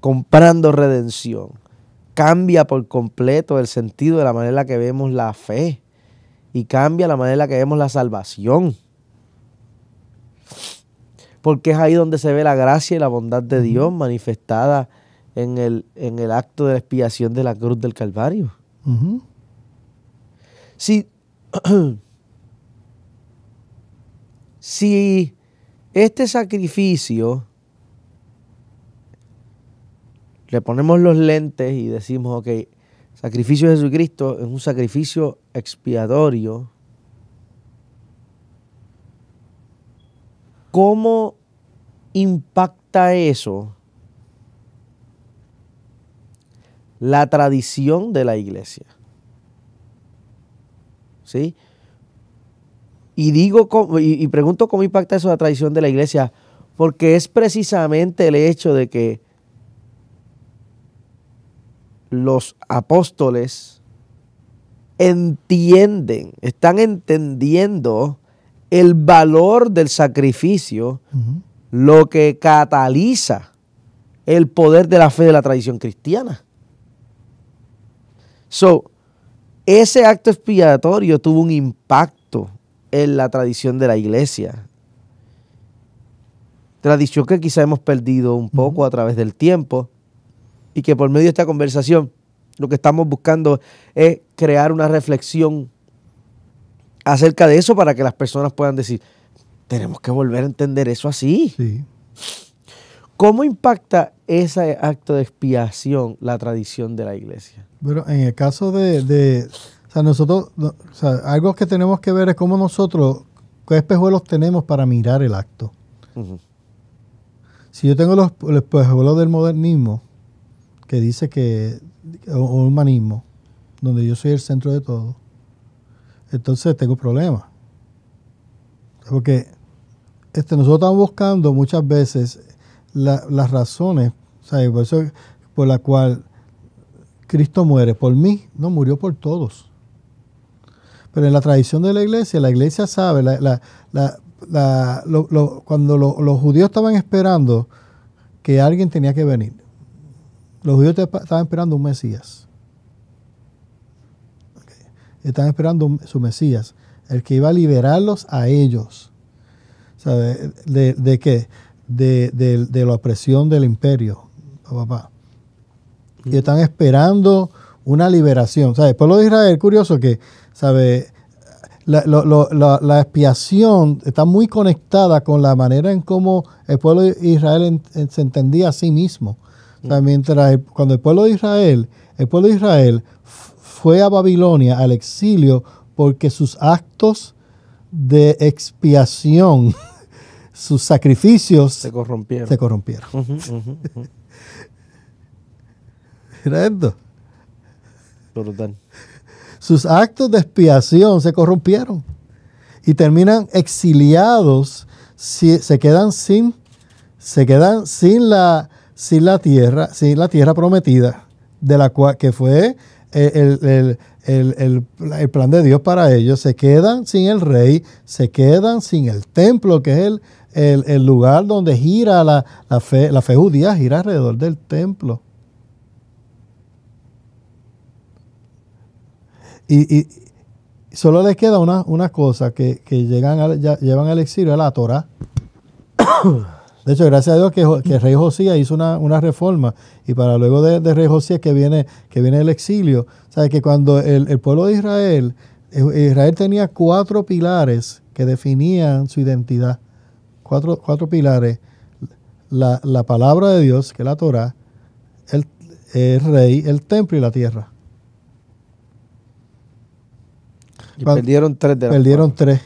comprando redención, cambia por completo el sentido de la manera en la que vemos la fe y cambia la manera en la que vemos la salvación. Porque es ahí donde se ve la gracia y la bondad de Dios manifestada en el, acto de la expiación de la cruz del Calvario. si, si este sacrificio le ponemos los lentes y decimos, ok, sacrificio de Jesucristo es un sacrificio expiatorio. ¿Cómo impacta eso la tradición de la iglesia? ¿Sí? Y digo y, pregunto cómo impacta eso la tradición de la iglesia, porque es precisamente el hecho de que los apóstoles entienden, están entendiendo el valor del sacrificio, lo que cataliza el poder de la fe de la tradición cristiana. So, ese acto expiatorio tuvo un impacto en la tradición de la iglesia. Tradición que quizá hemos perdido un poco a través del tiempo, y que por medio de esta conversación lo que estamos buscando es crear una reflexión acerca de eso para que las personas puedan decir, tenemos que volver a entender eso así. ¿Cómo impacta ese acto de expiación la tradición de la iglesia? Bueno, en el caso de, o sea, nosotros, algo que tenemos que ver es cómo nosotros, qué espejuelos tenemos para mirar el acto. Si yo tengo los, los espejuelos del modernismo, que dice que, o, humanismo, donde yo soy el centro de todo, entonces tengo problemas. Porque este, nosotros estamos buscando muchas veces las razones, ¿sabes? Por, eso, por la cual Cristo muere, por mí, no murió por todos. Pero en la tradición de la iglesia, la iglesia sabe, cuando los judíos estaban esperando que alguien tenía que venir los judíos estaban esperando un Mesías. Estaban esperando su Mesías, el que iba a liberarlos a ellos. ¿Sabe? ¿De, de qué? De, la opresión del imperio, Y están esperando una liberación. ¿Sabe? El pueblo de Israel, curioso que, ¿sabe? La, lo, la, expiación está muy conectada con la manera en cómo el pueblo de Israel se entendía a sí mismo. Mm. cuando el pueblo de Israel, el pueblo de Israel fue a Babilonia al exilio porque sus actos de expiación, sus sacrificios se corrompieron. Se corrompieron. Sus actos de expiación se corrompieron y terminan exiliados, se quedan sin, se quedan sin la, sin la tierra, sin la tierra prometida, de la que fue eh, el, plan de Dios para ellos. Se quedan sin el rey, se quedan sin el templo, que es el, lugar donde gira la, fe, la fe judía, gira alrededor del templo. Y, solo les queda una, cosa que, llegan llevan al exilio, a la Torah. De hecho, gracias a Dios que, Rey Josías hizo una, reforma y para luego de, Rey Josías que viene, que viene el exilio. ¿Sabes? Que cuando el, pueblo de Israel, eh, Israel tenía cuatro pilares que definían su identidad. Cuatro, cuatro pilares. La, palabra de Dios, que es la Torah, el, rey, el templo y la tierra. Y perdieron tres de Perdieron tres.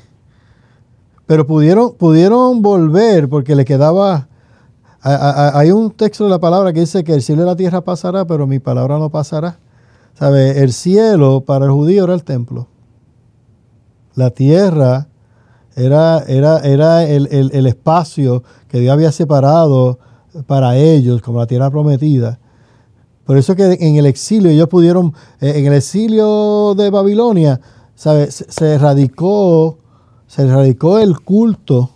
Pero pudieron, pudieron volver porque le quedaba... hay un texto de la palabra que dice que el cielo y la tierra pasará, pero mi palabra no pasará. ¿Sabe? El cielo para el judío era el templo. La tierra era, era, era el, espacio que Dios había separado para ellos, como la tierra prometida. Por eso que en el exilio ellos pudieron, eh, en el exilio de Babilonia, se erradicó se erradicó el culto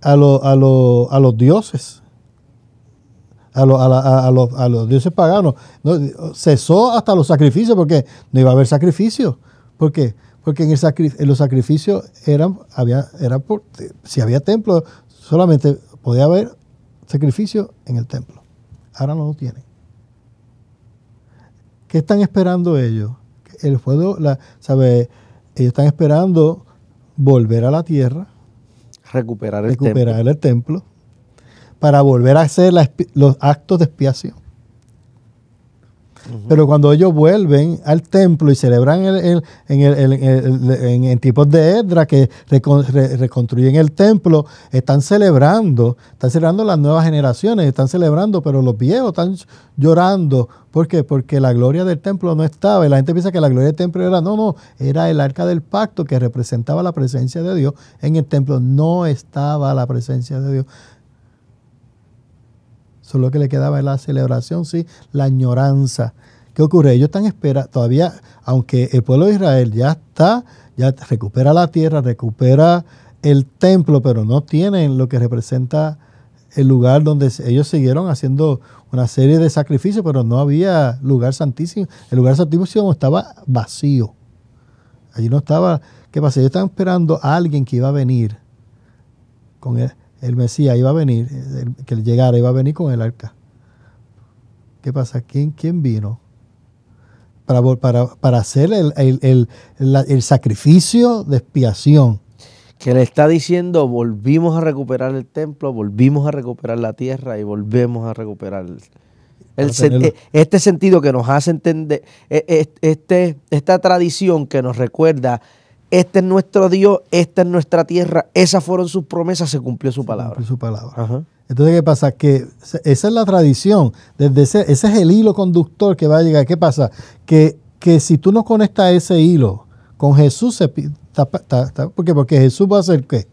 a, los dioses, a, los, dioses paganos. No, cesó hasta los sacrificios porque no iba a haber sacrificio. ¿Por qué? Porque en, los sacrificios eran, había, era si había templo, solamente podía haber sacrificio en el templo. Ahora no lo tienen. ¿Qué están esperando ellos? El pueblo la, ¿sabe? Ellos están esperando volver a la tierra, recuperar el templo, para volver a hacer los actos de expiación. Pero cuando ellos vuelven al templo y celebran el, en, tipos de Edra que reconstruyen el templo, están celebrando, están celebrando las nuevas generaciones, están celebrando, pero los viejos están llorando. ¿Por qué? Porque la gloria del templo no estaba. Y la gente piensa que la gloria del templo era, no, no, era el arca del pacto que representaba la presencia de Dios en el templo. No estaba la presencia de Dios Solo que le quedaba en la celebración, sí, la añoranza. ¿Qué ocurre? Ellos están esperando, todavía, aunque el pueblo de Israel ya está, ya recupera la tierra, recupera el templo, pero no tienen lo que representa el lugar donde ellos siguieron haciendo una serie de sacrificios, pero no había lugar santísimo. El lugar santísimo estaba vacío. Allí no estaba. ¿Qué pasa? Ellos estaban esperando a alguien que iba a venir con él, el Mesías iba a venir, que él llegara iba a venir con el arca. ¿Qué pasa? ¿Quién, quién vino? Para, para, para hacer el, sacrificio de expiación. Que le está diciendo, volvimos a recuperar el templo, volvimos a recuperar la tierra y volvemos a recuperar el e, este sentido que nos hace entender, e, e, este, esta tradición que nos recuerda este es nuestro Dios, esta es nuestra tierra. Esas fueron sus promesas, se cumplió su palabra. cumplió su palabra. Entonces, ¿qué pasa? Que esa es la tradición. Desde ese, es el hilo conductor que va a llegar. ¿Qué pasa? Que, que si tú no conectas ese hilo con Jesús, ¿por qué? Porque Jesús va a ser qué?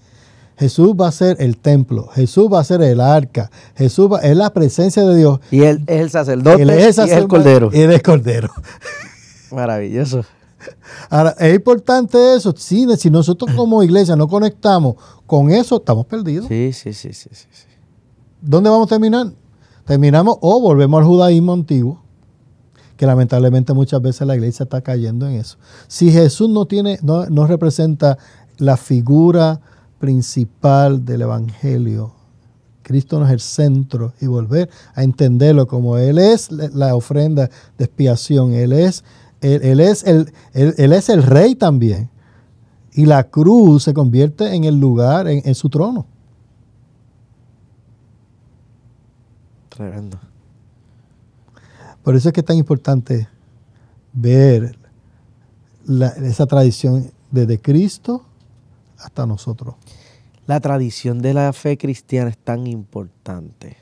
Jesús va a ser el templo, Jesús va a ser el arca, Jesús es la presencia de Dios. Y él es el sacerdote, él es el, y el cordero. Y él es cordero. Maravilloso. Ahora, es importante eso. Si, nosotros como iglesia no conectamos con eso, estamos perdidos. Sí, sí, sí, sí, sí, ¿Dónde vamos a terminar? Terminamos o volvemos al judaísmo antiguo, que lamentablemente muchas veces la iglesia está cayendo en eso. Si Jesús no tiene, no representa la figura principal del Evangelio, Cristo no es el centro y volver a entenderlo como Él es la ofrenda de expiación, Él es él, es el, él, es el, rey también. Y la cruz se convierte en el lugar, en, su trono. Tremendo. Por eso es que es tan importante ver esa tradición desde Cristo hasta nosotros. La tradición de la fe cristiana es tan importante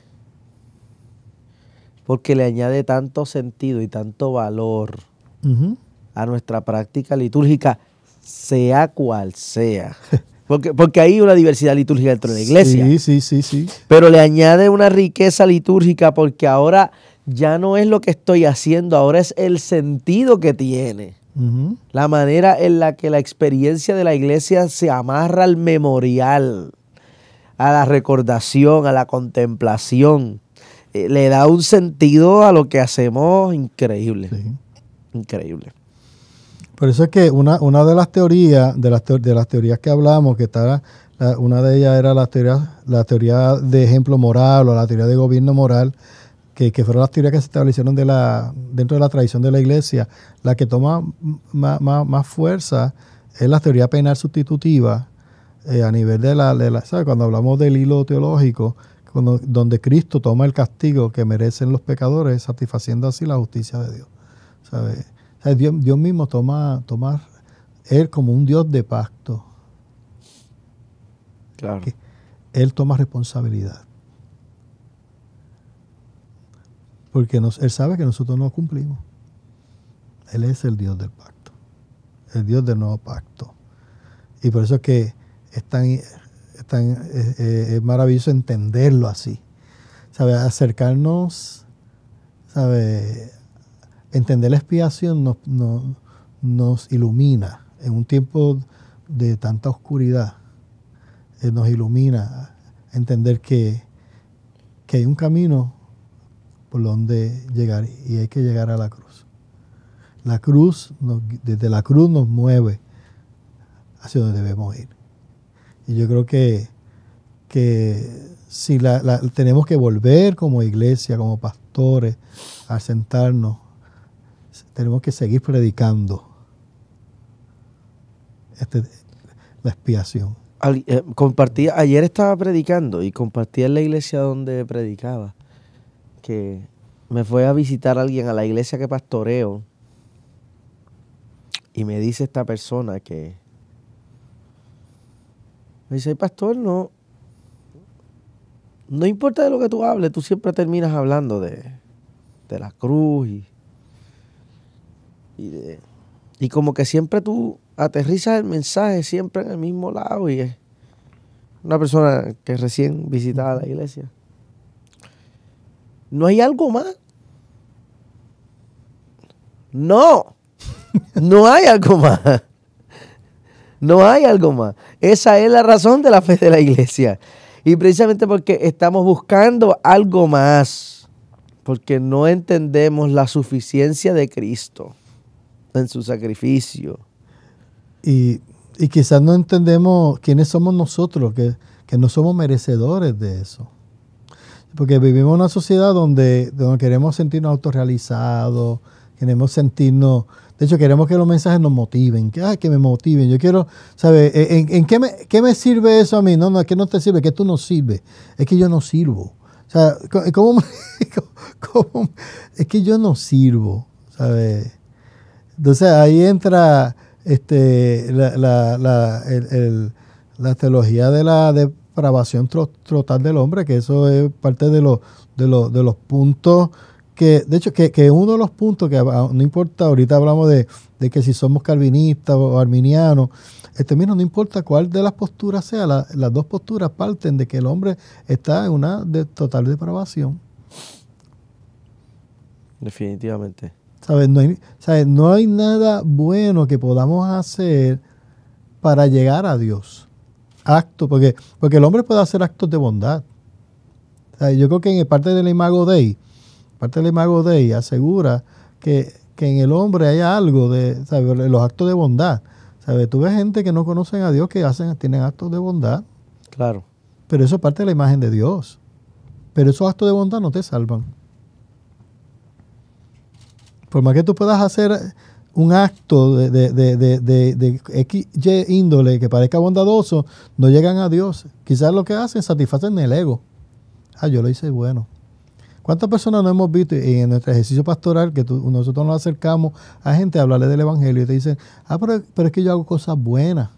porque le añade tanto sentido y tanto valor a nuestra práctica litúrgica, sea cual sea. Porque, porque hay una diversidad litúrgica dentro de la iglesia. Sí, sí, sí, sí. Pero le añade una riqueza litúrgica porque ahora ya no es lo que estoy haciendo, ahora es el sentido que tiene. La manera en la que la experiencia de la iglesia se amarra al memorial, a la recordación, a la contemplación. Eh, le da un sentido a lo que hacemos increíble increíble. Por eso es que una, una de las teorías, de las, teorías que hablamos, que está una de ellas era la teoría, la teoría de ejemplo moral o la teoría de gobierno moral, que, fueron las teorías que se establecieron de la, dentro de la tradición de la iglesia. La que toma más, fuerza es la teoría penal sustitutiva eh, a nivel de la, ¿sabes? cuando hablamos del hilo teológico, donde Cristo toma el castigo que merecen los pecadores, satisfaciendo así la justicia de Dios. Dios, mismo toma, tomar Él como un Dios de pacto. Claro. él toma responsabilidad. Porque Él sabe que nosotros no cumplimos. Él es el Dios del pacto, el Dios del nuevo pacto. Y por eso es que es tan, es, maravilloso entenderlo así. ¿Sabe? Acercarnos ¿sabe? entender la expiación nos, ilumina en un tiempo de tanta oscuridad, eh, nos ilumina entender que, hay un camino por donde llegar y hay que llegar a la cruz. La cruz, desde la cruz nos mueve hacia donde debemos ir. Y yo creo que, si tenemos que volver como iglesia, como pastores, a sentarnos tenemos que seguir predicando este, la expiación. Eh, compartía, ayer estaba predicando y compartía en la iglesia donde predicaba que me fue a visitar alguien a la iglesia que pastoreo y me dice esta persona que me dice, pastor, no, no importa de lo que tú hables, tú siempre terminas hablando de, de la cruz y y, y como que siempre tú aterrizas el mensaje siempre en el mismo lado y es una persona que recién visitaba la iglesia. ¿No hay algo más? No, no hay algo más. No hay algo más. Esa es la razón de la fe de la iglesia. Y precisamente porque estamos buscando algo más, porque no entendemos la suficiencia de Cristo en su sacrificio. Y, quizás no entendemos quiénes somos nosotros, que, no somos merecedores de eso. Porque vivimos en una sociedad donde, donde queremos sentirnos autorrealizados, queremos sentirnos... De hecho, queremos que los mensajes nos motiven, que, que me motiven. Yo quiero, ¿sabes? ¿En, qué, me, qué, me, sirve eso a mí? No, no, es que no te sirve, que tú no sirves. Es que yo no sirvo. O sea, ¿cómo, cómo es que yo no sirvo? ¿Sabes? Entonces ahí entra este, la, la, teología de la depravación total del hombre, que eso es parte de, los, de, los, de los puntos que, de hecho, que, que, uno de los puntos que ah, no importa, ahorita hablamos de, que si somos calvinistas o arminianos, este mismo no importa cuál de las posturas sea, las dos posturas parten de que el hombre está en una de total depravación. Definitivamente. No, hay, no hay nada bueno que podamos hacer para llegar a Dios. Acto, porque, porque el hombre puede hacer actos de bondad. Yo creo que en parte del Imago Dei, parte del Imago Dei asegura que, en el hombre hay algo de ¿sabes? los actos de bondad. ¿Sabes? Tú ves gente que no conocen a Dios que hacen, tienen actos de bondad. Claro. Pero eso es parte de la imagen de Dios. Pero esos actos de bondad no te salvan por más que tú puedas hacer un acto de, de, de, índole que parezca bondadoso, no llegan a Dios. Quizás lo que hacen es satisfacen el ego. Ah, yo lo hice bueno. ¿Cuántas personas no hemos visto en nuestro ejercicio pastoral que nosotros nos acercamos a gente a hablarle del Evangelio y te dicen, ah, pero, pero es que yo hago cosas buenas?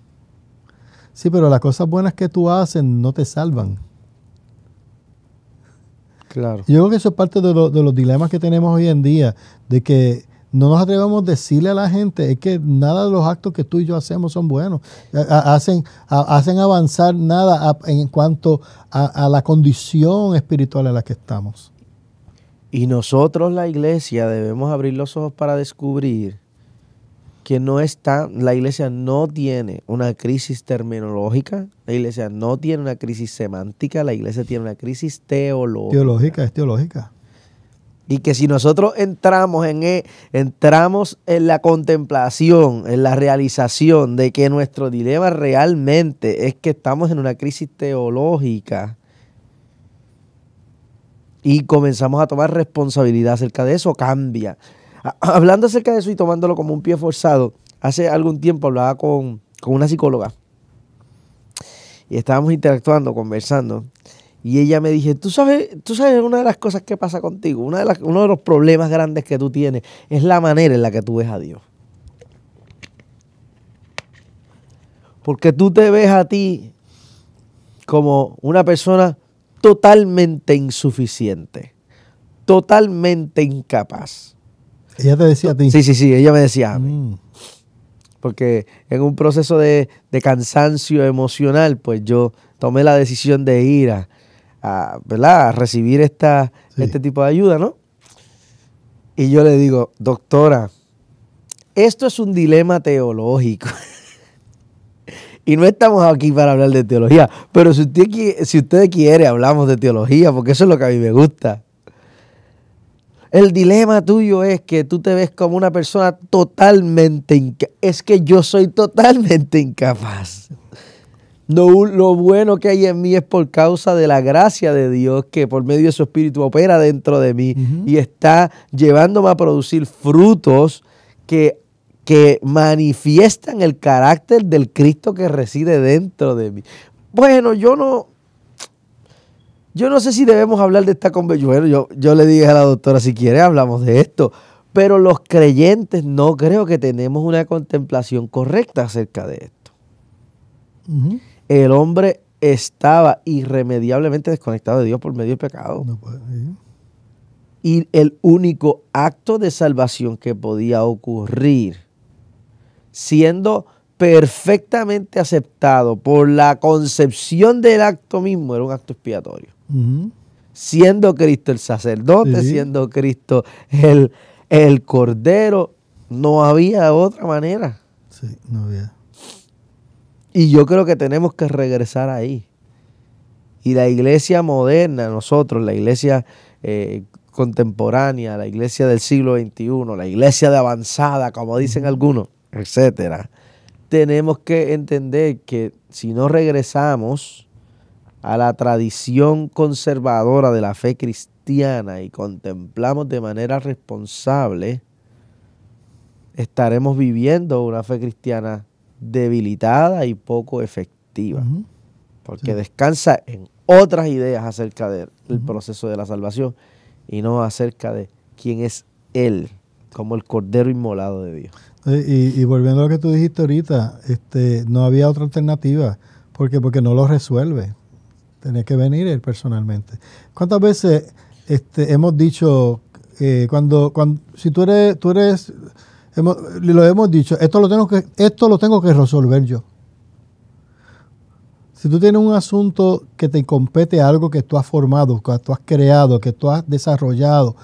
Sí, pero las cosas buenas que tú haces no te salvan. Claro. Yo creo que eso es parte de, los dilemas que tenemos hoy en día, de que no nos atrevemos a decirle a la gente es que nada de los actos que tú y yo hacemos son buenos. Hacen, hacen avanzar nada en cuanto a, la condición espiritual en la que estamos. Y nosotros, la iglesia, debemos abrir los ojos para descubrir que no está, la iglesia no tiene una crisis terminológica, la iglesia no tiene una crisis semántica, la iglesia tiene una crisis teológica. Teológica, es teológica. Y que si nosotros entramos en, e, entramos en la contemplación, en la realización de que nuestro dilema realmente es que estamos en una crisis teológica y comenzamos a tomar responsabilidad acerca de eso, cambia Ah, ah, hablando acerca de eso y tomándolo como un pie forzado, hace algún tiempo hablaba con, con una psicóloga y estábamos interactuando, conversando. Y ella me dije, tú sabes, tú sabes una de las cosas que pasa contigo, una de uno de los problemas grandes que tú tienes es la manera en la que tú ves a Dios. Porque tú te ves a ti como una persona totalmente insuficiente, totalmente incapaz, ella te decía a ti. Sí, sí, sí, ella me decía mm. Porque en un proceso de, cansancio emocional, pues yo tomé la decisión de ir a, ¿verdad? recibir esta, este tipo de ayuda, ¿no? Y yo le digo, doctora, esto es un dilema teológico. Y no estamos aquí para hablar de teología, pero si usted, si usted quiere, hablamos de teología, porque eso es lo que a mí me gusta. El dilema tuyo es que tú te ves como una persona totalmente incapaz. Es que yo soy totalmente incapaz. No, lo bueno que hay en mí es por causa de la gracia de Dios que por medio de su Espíritu opera dentro de mí y está llevándome a producir frutos que, que manifiestan el carácter del Cristo que reside dentro de mí. Bueno, yo no, yo no sé si debemos hablar de esta convención. Yo, yo le dije a la doctora, si quiere hablamos de esto. Pero los creyentes no creo que tenemos una contemplación correcta acerca de esto. El hombre estaba irremediablemente desconectado de Dios por medio del pecado. y el único acto de salvación que podía ocurrir, siendo perfectamente aceptado por la concepción del acto mismo, era un acto expiatorio. Siendo Cristo el sacerdote, siendo Cristo el, el cordero, no había otra manera. Sí, no había. Y yo creo que tenemos que regresar ahí. Y la iglesia moderna, nosotros, la iglesia eh, contemporánea, la iglesia del siglo XXI, la iglesia de avanzada, como dicen algunos, etcétera, tenemos que entender que si no regresamos a la tradición conservadora de la fe cristiana y contemplamos de manera responsable, estaremos viviendo una fe cristiana debilitada y poco efectiva, porque descansa en otras ideas acerca del proceso de la salvación y no acerca de quién es Él como el Cordero Inmolado de Dios. Y, volviendo a lo que tú dijiste ahorita, este, no había otra alternativa. ¿Por Porque no lo resuelve. Tenía que venir él personalmente. ¿Cuántas veces este, hemos dicho, eh, cuando, cuando, si tú eres, tú eres, lo hemos dicho, esto lo, tengo que, esto lo tengo que resolver yo. Si tú tienes un asunto que te compete algo que tú has formado, que tú has creado, que tú has desarrollado,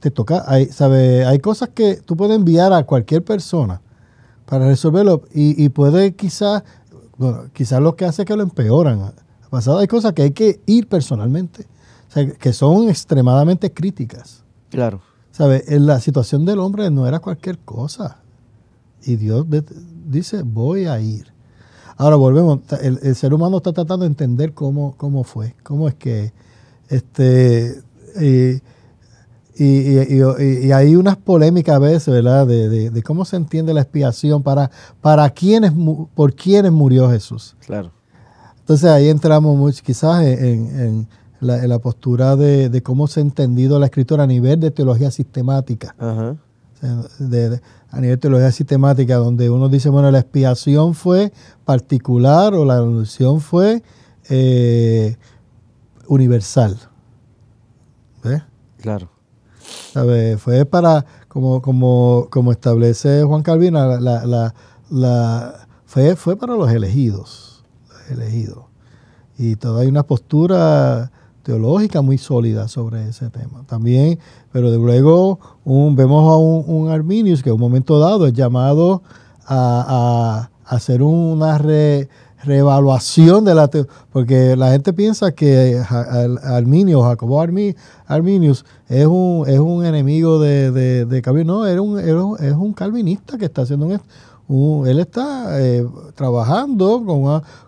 te toca, hay, sabe, hay cosas que tú puedes enviar a cualquier persona para resolverlo y, y puede quizás, bueno, quizás lo que hace es que lo empeoran hay cosas que hay que ir personalmente, que son extremadamente críticas. Claro. ¿Sabe? La situación del hombre no era cualquier cosa. Y Dios dice, voy a ir. Ahora volvemos, el, ser humano está tratando de entender cómo, cómo fue, cómo es que este, y, hay unas polémicas a veces, ¿verdad? De, cómo se entiende la expiación, para, para por quiénes murió Jesús. Claro. Entonces ahí entramos mucho, quizás en, la, postura de, cómo se ha entendido la escritura a nivel de teología sistemática. a nivel de teología sistemática, donde uno dice, bueno, la expiación fue particular o la redención fue eh, universal. ¿Ves? Claro. Fue para, como, establece Juan Calvino, la, la, fue para los elegidos elegido. Y todavía hay una postura teológica muy sólida sobre ese tema. También, pero luego un, vemos a un, Arminius que en un momento dado es llamado a, a hacer una reevaluación de la teología, porque la gente piensa que Arminius, Jacobo Arminius, es un, es un enemigo de, de, No, era es un calvinista que está haciendo un, él está eh, trabajando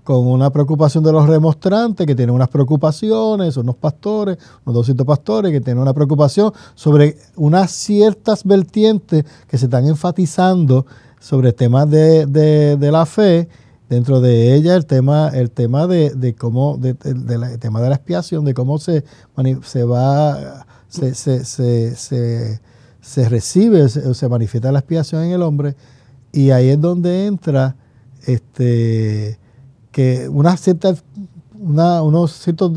con una, preocupación de los remostrantes que tienen unas preocupaciones, unos pastores, unos 200 pastores, que tienen una preocupación sobre unas ciertas vertientes que se están enfatizando sobre temas de, de, la fe. Dentro de ella el tema, el tema de, cómo, la, el tema de la expiación, de cómo se, se va, se recibe, se manifiesta la expiación en el hombre y ahí es donde entra este, que una ciertas unos ciertos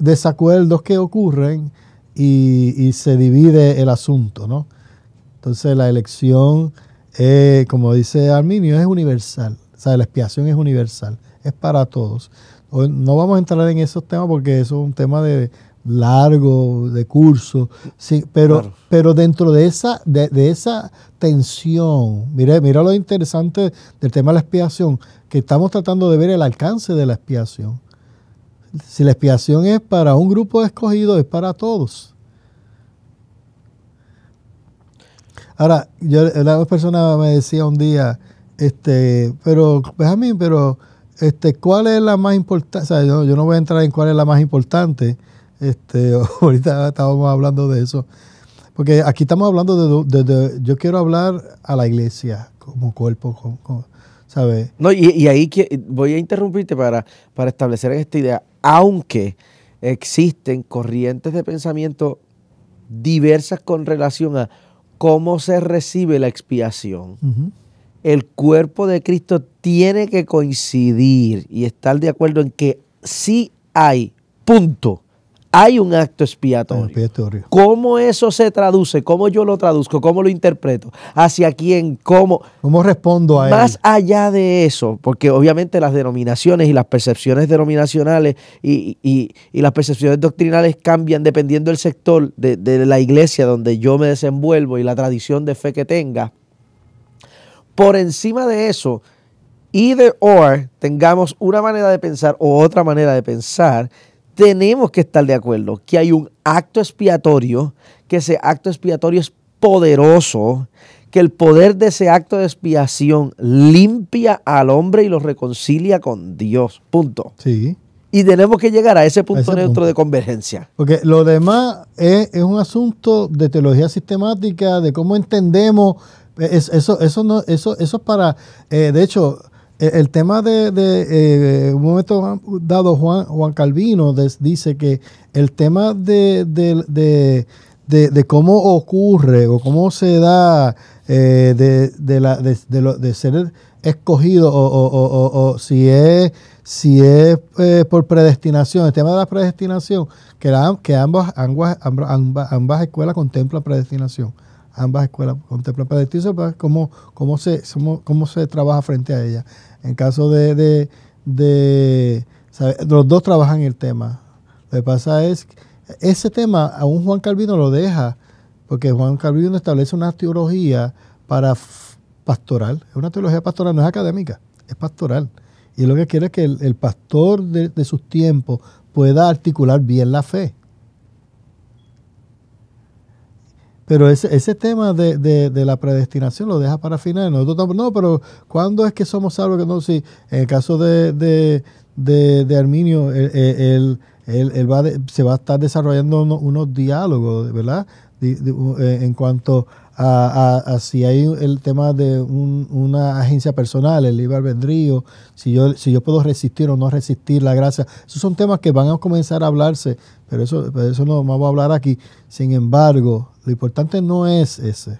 desacuerdos que ocurren y, se divide el asunto, ¿no? Entonces la elección, eh, como dice Arminio, es universal. O sea, la expiación es universal, es para todos. no vamos a entrar en esos temas porque eso es un tema de, largo de curso, sí, pero, pero dentro de esa, de, esa tensión, mira, mira lo interesante del tema de la expiación, que estamos tratando de ver el alcance de la expiación. Si la expiación es para un grupo escogido, es para todos. Ahora, yo, la persona me decía un día, este, pero Benjamín, pero este, ¿cuál es la más importante? O sea, yo, yo, no voy a entrar en cuál es la más importante, este, ahorita estábamos hablando de eso. Porque aquí estamos hablando de, yo quiero hablar a la iglesia como cuerpo, ¿sabes? No, y, ahí voy a interrumpirte para, para establecer esta idea. Aunque existen corrientes de pensamiento diversas con relación a cómo se recibe la expiación. El cuerpo de Cristo tiene que coincidir y estar de acuerdo en que si hay, punto, hay un acto expiatorio. ¿Cómo eso se traduce? ¿Cómo yo lo traduzco? ¿Cómo lo interpreto? ¿Hacia quién? ¿Cómo? ¿Cómo respondo a Más allá de eso, porque obviamente las denominaciones y las percepciones denominacionales y, las percepciones doctrinales cambian dependiendo del sector de, de la iglesia donde yo me desenvuelvo y la tradición de fe que tenga. Por encima de eso, either or tengamos una manera de pensar o otra manera de pensar, tenemos que estar de acuerdo que hay un acto expiatorio, que ese acto expiatorio es poderoso, que el poder de ese acto de expiación limpia al hombre y lo reconcilia con Dios. Punto. Sí. Y tenemos que llegar a ese punto neutro de convergencia. Porque lo demás es, un asunto de teología sistemática, de cómo entendemos. eso, eso, eso, eso es para. Eh, de hecho, eh, el, tema de, de eh, un momento dado, Juan, Juan Calvino dice que el tema de, de, de, cómo ocurre o cómo se da eh, de, la, de, ser escogido o, o, si es, si es eh, por predestinación, el tema de la predestinación, que, que ambas, ambas, ambas, escuelas contemplan predestinación ambas escuelas contemplan pues, cómo, cómo, se, cómo se trabaja frente a ella. En caso de, de, de los dos trabajan el tema. Lo que pasa es, ese tema aún Juan Calvino lo deja, porque Juan Calvino establece una teología para pastoral, es una teología pastoral, no es académica, es pastoral. Y lo que quiere es que el, pastor de sus tiempos pueda articular bien la fe. Pero ese, tema de, la predestinación lo deja para final. Nosotros, no, pero ¿cuándo es que somos salvos? No, si en el caso de, de, Arminio, se va a estar desarrollando unos, diálogos, ¿verdad? Eh, en cuanto a, si hay el tema de una agencia personal, el libre albedrío, si yo, si yo puedo resistir o no resistir la gracia. Esos son temas que van a comenzar a hablarse, pero eso, pero eso no vamos a hablar aquí. Sin embargo, lo importante no es ese,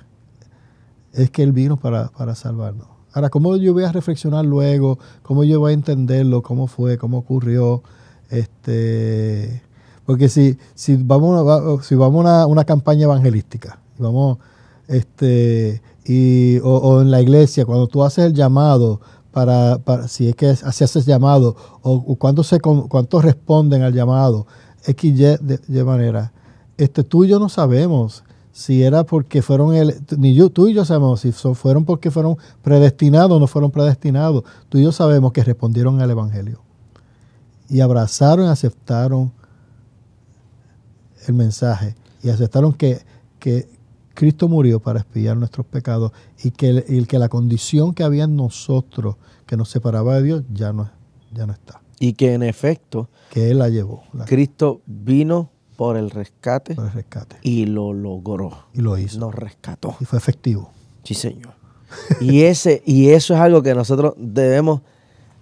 es que Él vino para, salvarnos. Ahora, ¿cómo yo voy a reflexionar luego? ¿Cómo yo voy a entenderlo? ¿Cómo fue? ¿Cómo ocurrió? Este, porque si, si vamos a, si vamos a una, campaña evangelística, vamos, este, y, o, en la iglesia, cuando tú haces el llamado, para, si es que así haces llamado, o, cuántos se, cuánto responden al llamado, X, Y de, manera, este, tú y yo no sabemos si era porque fueron, el, ni yo, tú y yo sabemos si fueron porque fueron predestinados o no fueron predestinados. Tú y yo sabemos que respondieron al Evangelio y abrazaron y aceptaron el mensaje y aceptaron que, Cristo murió para expiar nuestros pecados y que, que la condición que había en nosotros que nos separaba de Dios ya no, ya no está. Y que en efecto, que Él la llevó. Cristo vino por el rescate. Por el rescate. Y lo logró. Y lo hizo. Nos rescató. Y fue efectivo. Sí, señor. y, ese, y eso es algo que nosotros debemos,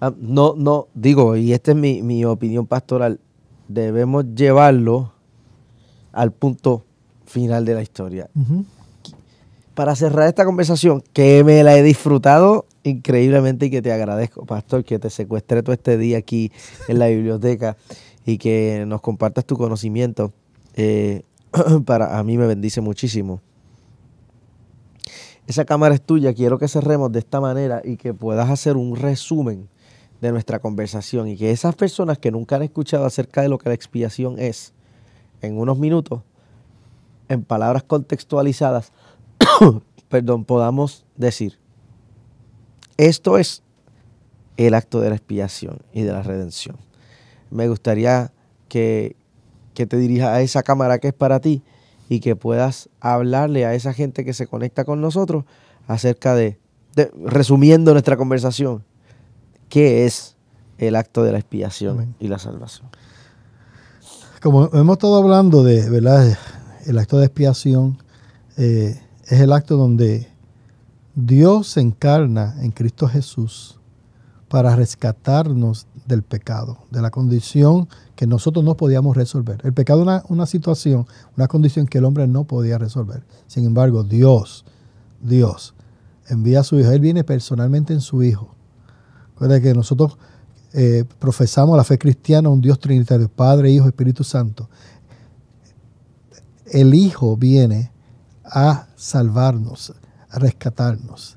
ah, no, no, digo, y esta es mi, opinión pastoral, debemos llevarlo al punto final de la historia. Para cerrar esta conversación, que me la he disfrutado increíblemente y que te agradezco, Pastor, que te secuestré todo este día aquí en la biblioteca y que nos compartas tu conocimiento. Eh, para a mí me bendice muchísimo. Esa cámara es tuya, quiero que cerremos de esta manera y que puedas hacer un resumen de nuestra conversación y que esas personas que nunca han escuchado acerca de lo que la expiación es, en unos minutos, en palabras contextualizadas, perdón, podamos decir, esto es el acto de la expiación y de la redención me gustaría que, te dirijas a esa cámara que es para ti y que puedas hablarle a esa gente que se conecta con nosotros acerca de, resumiendo nuestra conversación, qué es el acto de la expiación y la salvación. Como hemos estado hablando de, ¿verdad? El acto de expiación eh, es el acto donde Dios se encarna en Cristo Jesús para rescatarnos del pecado, de la condición que nosotros no podíamos resolver. El pecado es una, situación, una condición que el hombre no podía resolver. Sin embargo, Dios, Dios, envía a su Hijo. Él viene personalmente en su Hijo. Recuerda que nosotros eh, profesamos la fe cristiana, un Dios trinitario, Padre, Hijo, Espíritu Santo. El Hijo viene a salvarnos, a rescatarnos.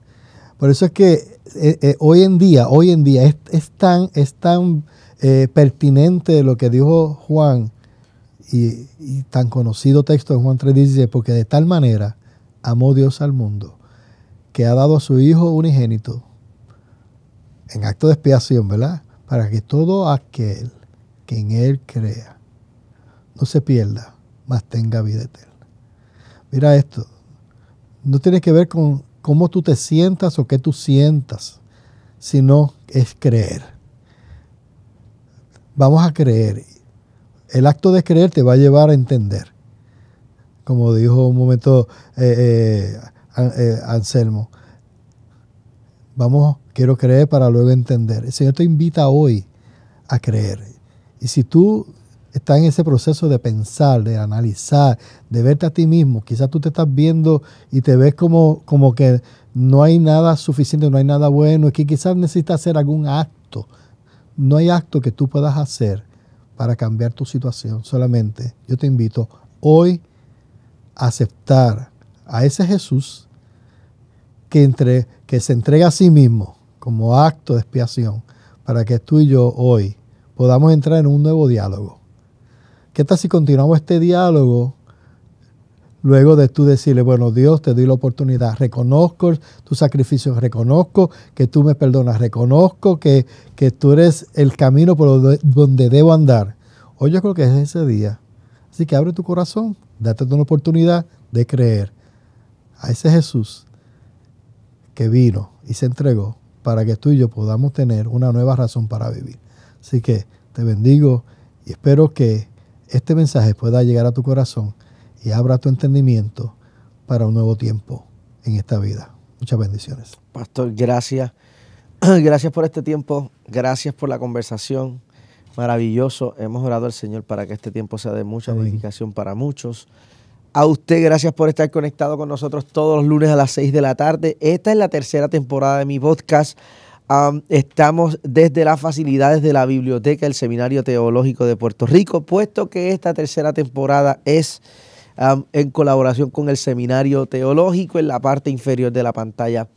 Por eso es que eh, eh, hoy en día, hoy en día es, tan, tan eh, pertinente lo que dijo Juan y, y tan conocido texto de Juan 3:16, porque de tal manera amó Dios al mundo que ha dado a su Hijo unigénito en acto de expiación, ¿verdad? Para que todo aquel que en Él crea no se pierda, mas tenga vida eterna. Mira esto, no tiene que ver con cómo tú te sientas o qué tú sientas, sino es creer. Vamos a creer. El acto de creer te va a llevar a entender. Como dijo un momento eh, eh, eh, Anselmo, vamos, quiero creer para luego entender. El Señor te invita hoy a creer. Y si tú está en ese proceso de pensar, de analizar, de verte a ti mismo. Quizás tú te estás viendo y te ves como, como que no hay nada suficiente, no hay nada bueno, es que quizás necesitas hacer algún acto. No hay acto que tú puedas hacer para cambiar tu situación. Solamente yo te invito hoy a aceptar a ese Jesús que, entre, que se entrega a sí mismo como acto de expiación para que tú y yo hoy podamos entrar en un nuevo diálogo ¿Qué tal si continuamos este diálogo luego de tú decirle, bueno, Dios, te doy la oportunidad, reconozco tus sacrificios, reconozco que tú me perdonas, reconozco que, que tú eres el camino por donde debo andar. Hoy yo creo que es ese día. Así que abre tu corazón, date una oportunidad de creer a ese Jesús que vino y se entregó para que tú y yo podamos tener una nueva razón para vivir. Así que te bendigo y espero que este mensaje pueda llegar a tu corazón y abra tu entendimiento para un nuevo tiempo en esta vida. Muchas bendiciones. Pastor, gracias. Gracias por este tiempo. Gracias por la conversación. Maravilloso. Hemos orado al Señor para que este tiempo sea de mucha edificación para muchos. A usted, gracias por estar conectado con nosotros todos los lunes a las 6 de la tarde. Esta es la tercera temporada de mi podcast estamos desde las facilidades de la Biblioteca del Seminario Teológico de Puerto Rico, puesto que esta tercera temporada es en colaboración con el Seminario Teológico. En la parte inferior de la pantalla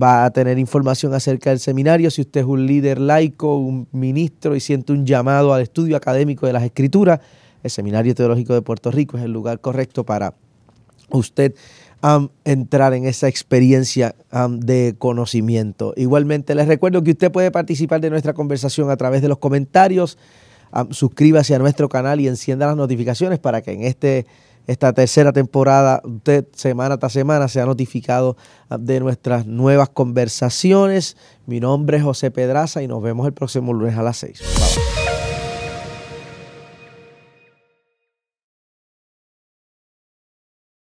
va a tener información acerca del seminario. Si usted es un líder laico, un ministro y siente un llamado al estudio académico de las Escrituras, el Seminario Teológico de Puerto Rico es el lugar correcto para usted entrar en esa experiencia de conocimiento. Igualmente, les recuerdo que usted puede participar de nuestra conversación a través de los comentarios. suscríbase a nuestro canal y encienda las notificaciones para que en este esta tercera temporada, usted semana tras semana sea notificado de nuestras nuevas conversaciones. Mi nombre es José Pedraza y nos vemos el próximo lunes a las 6.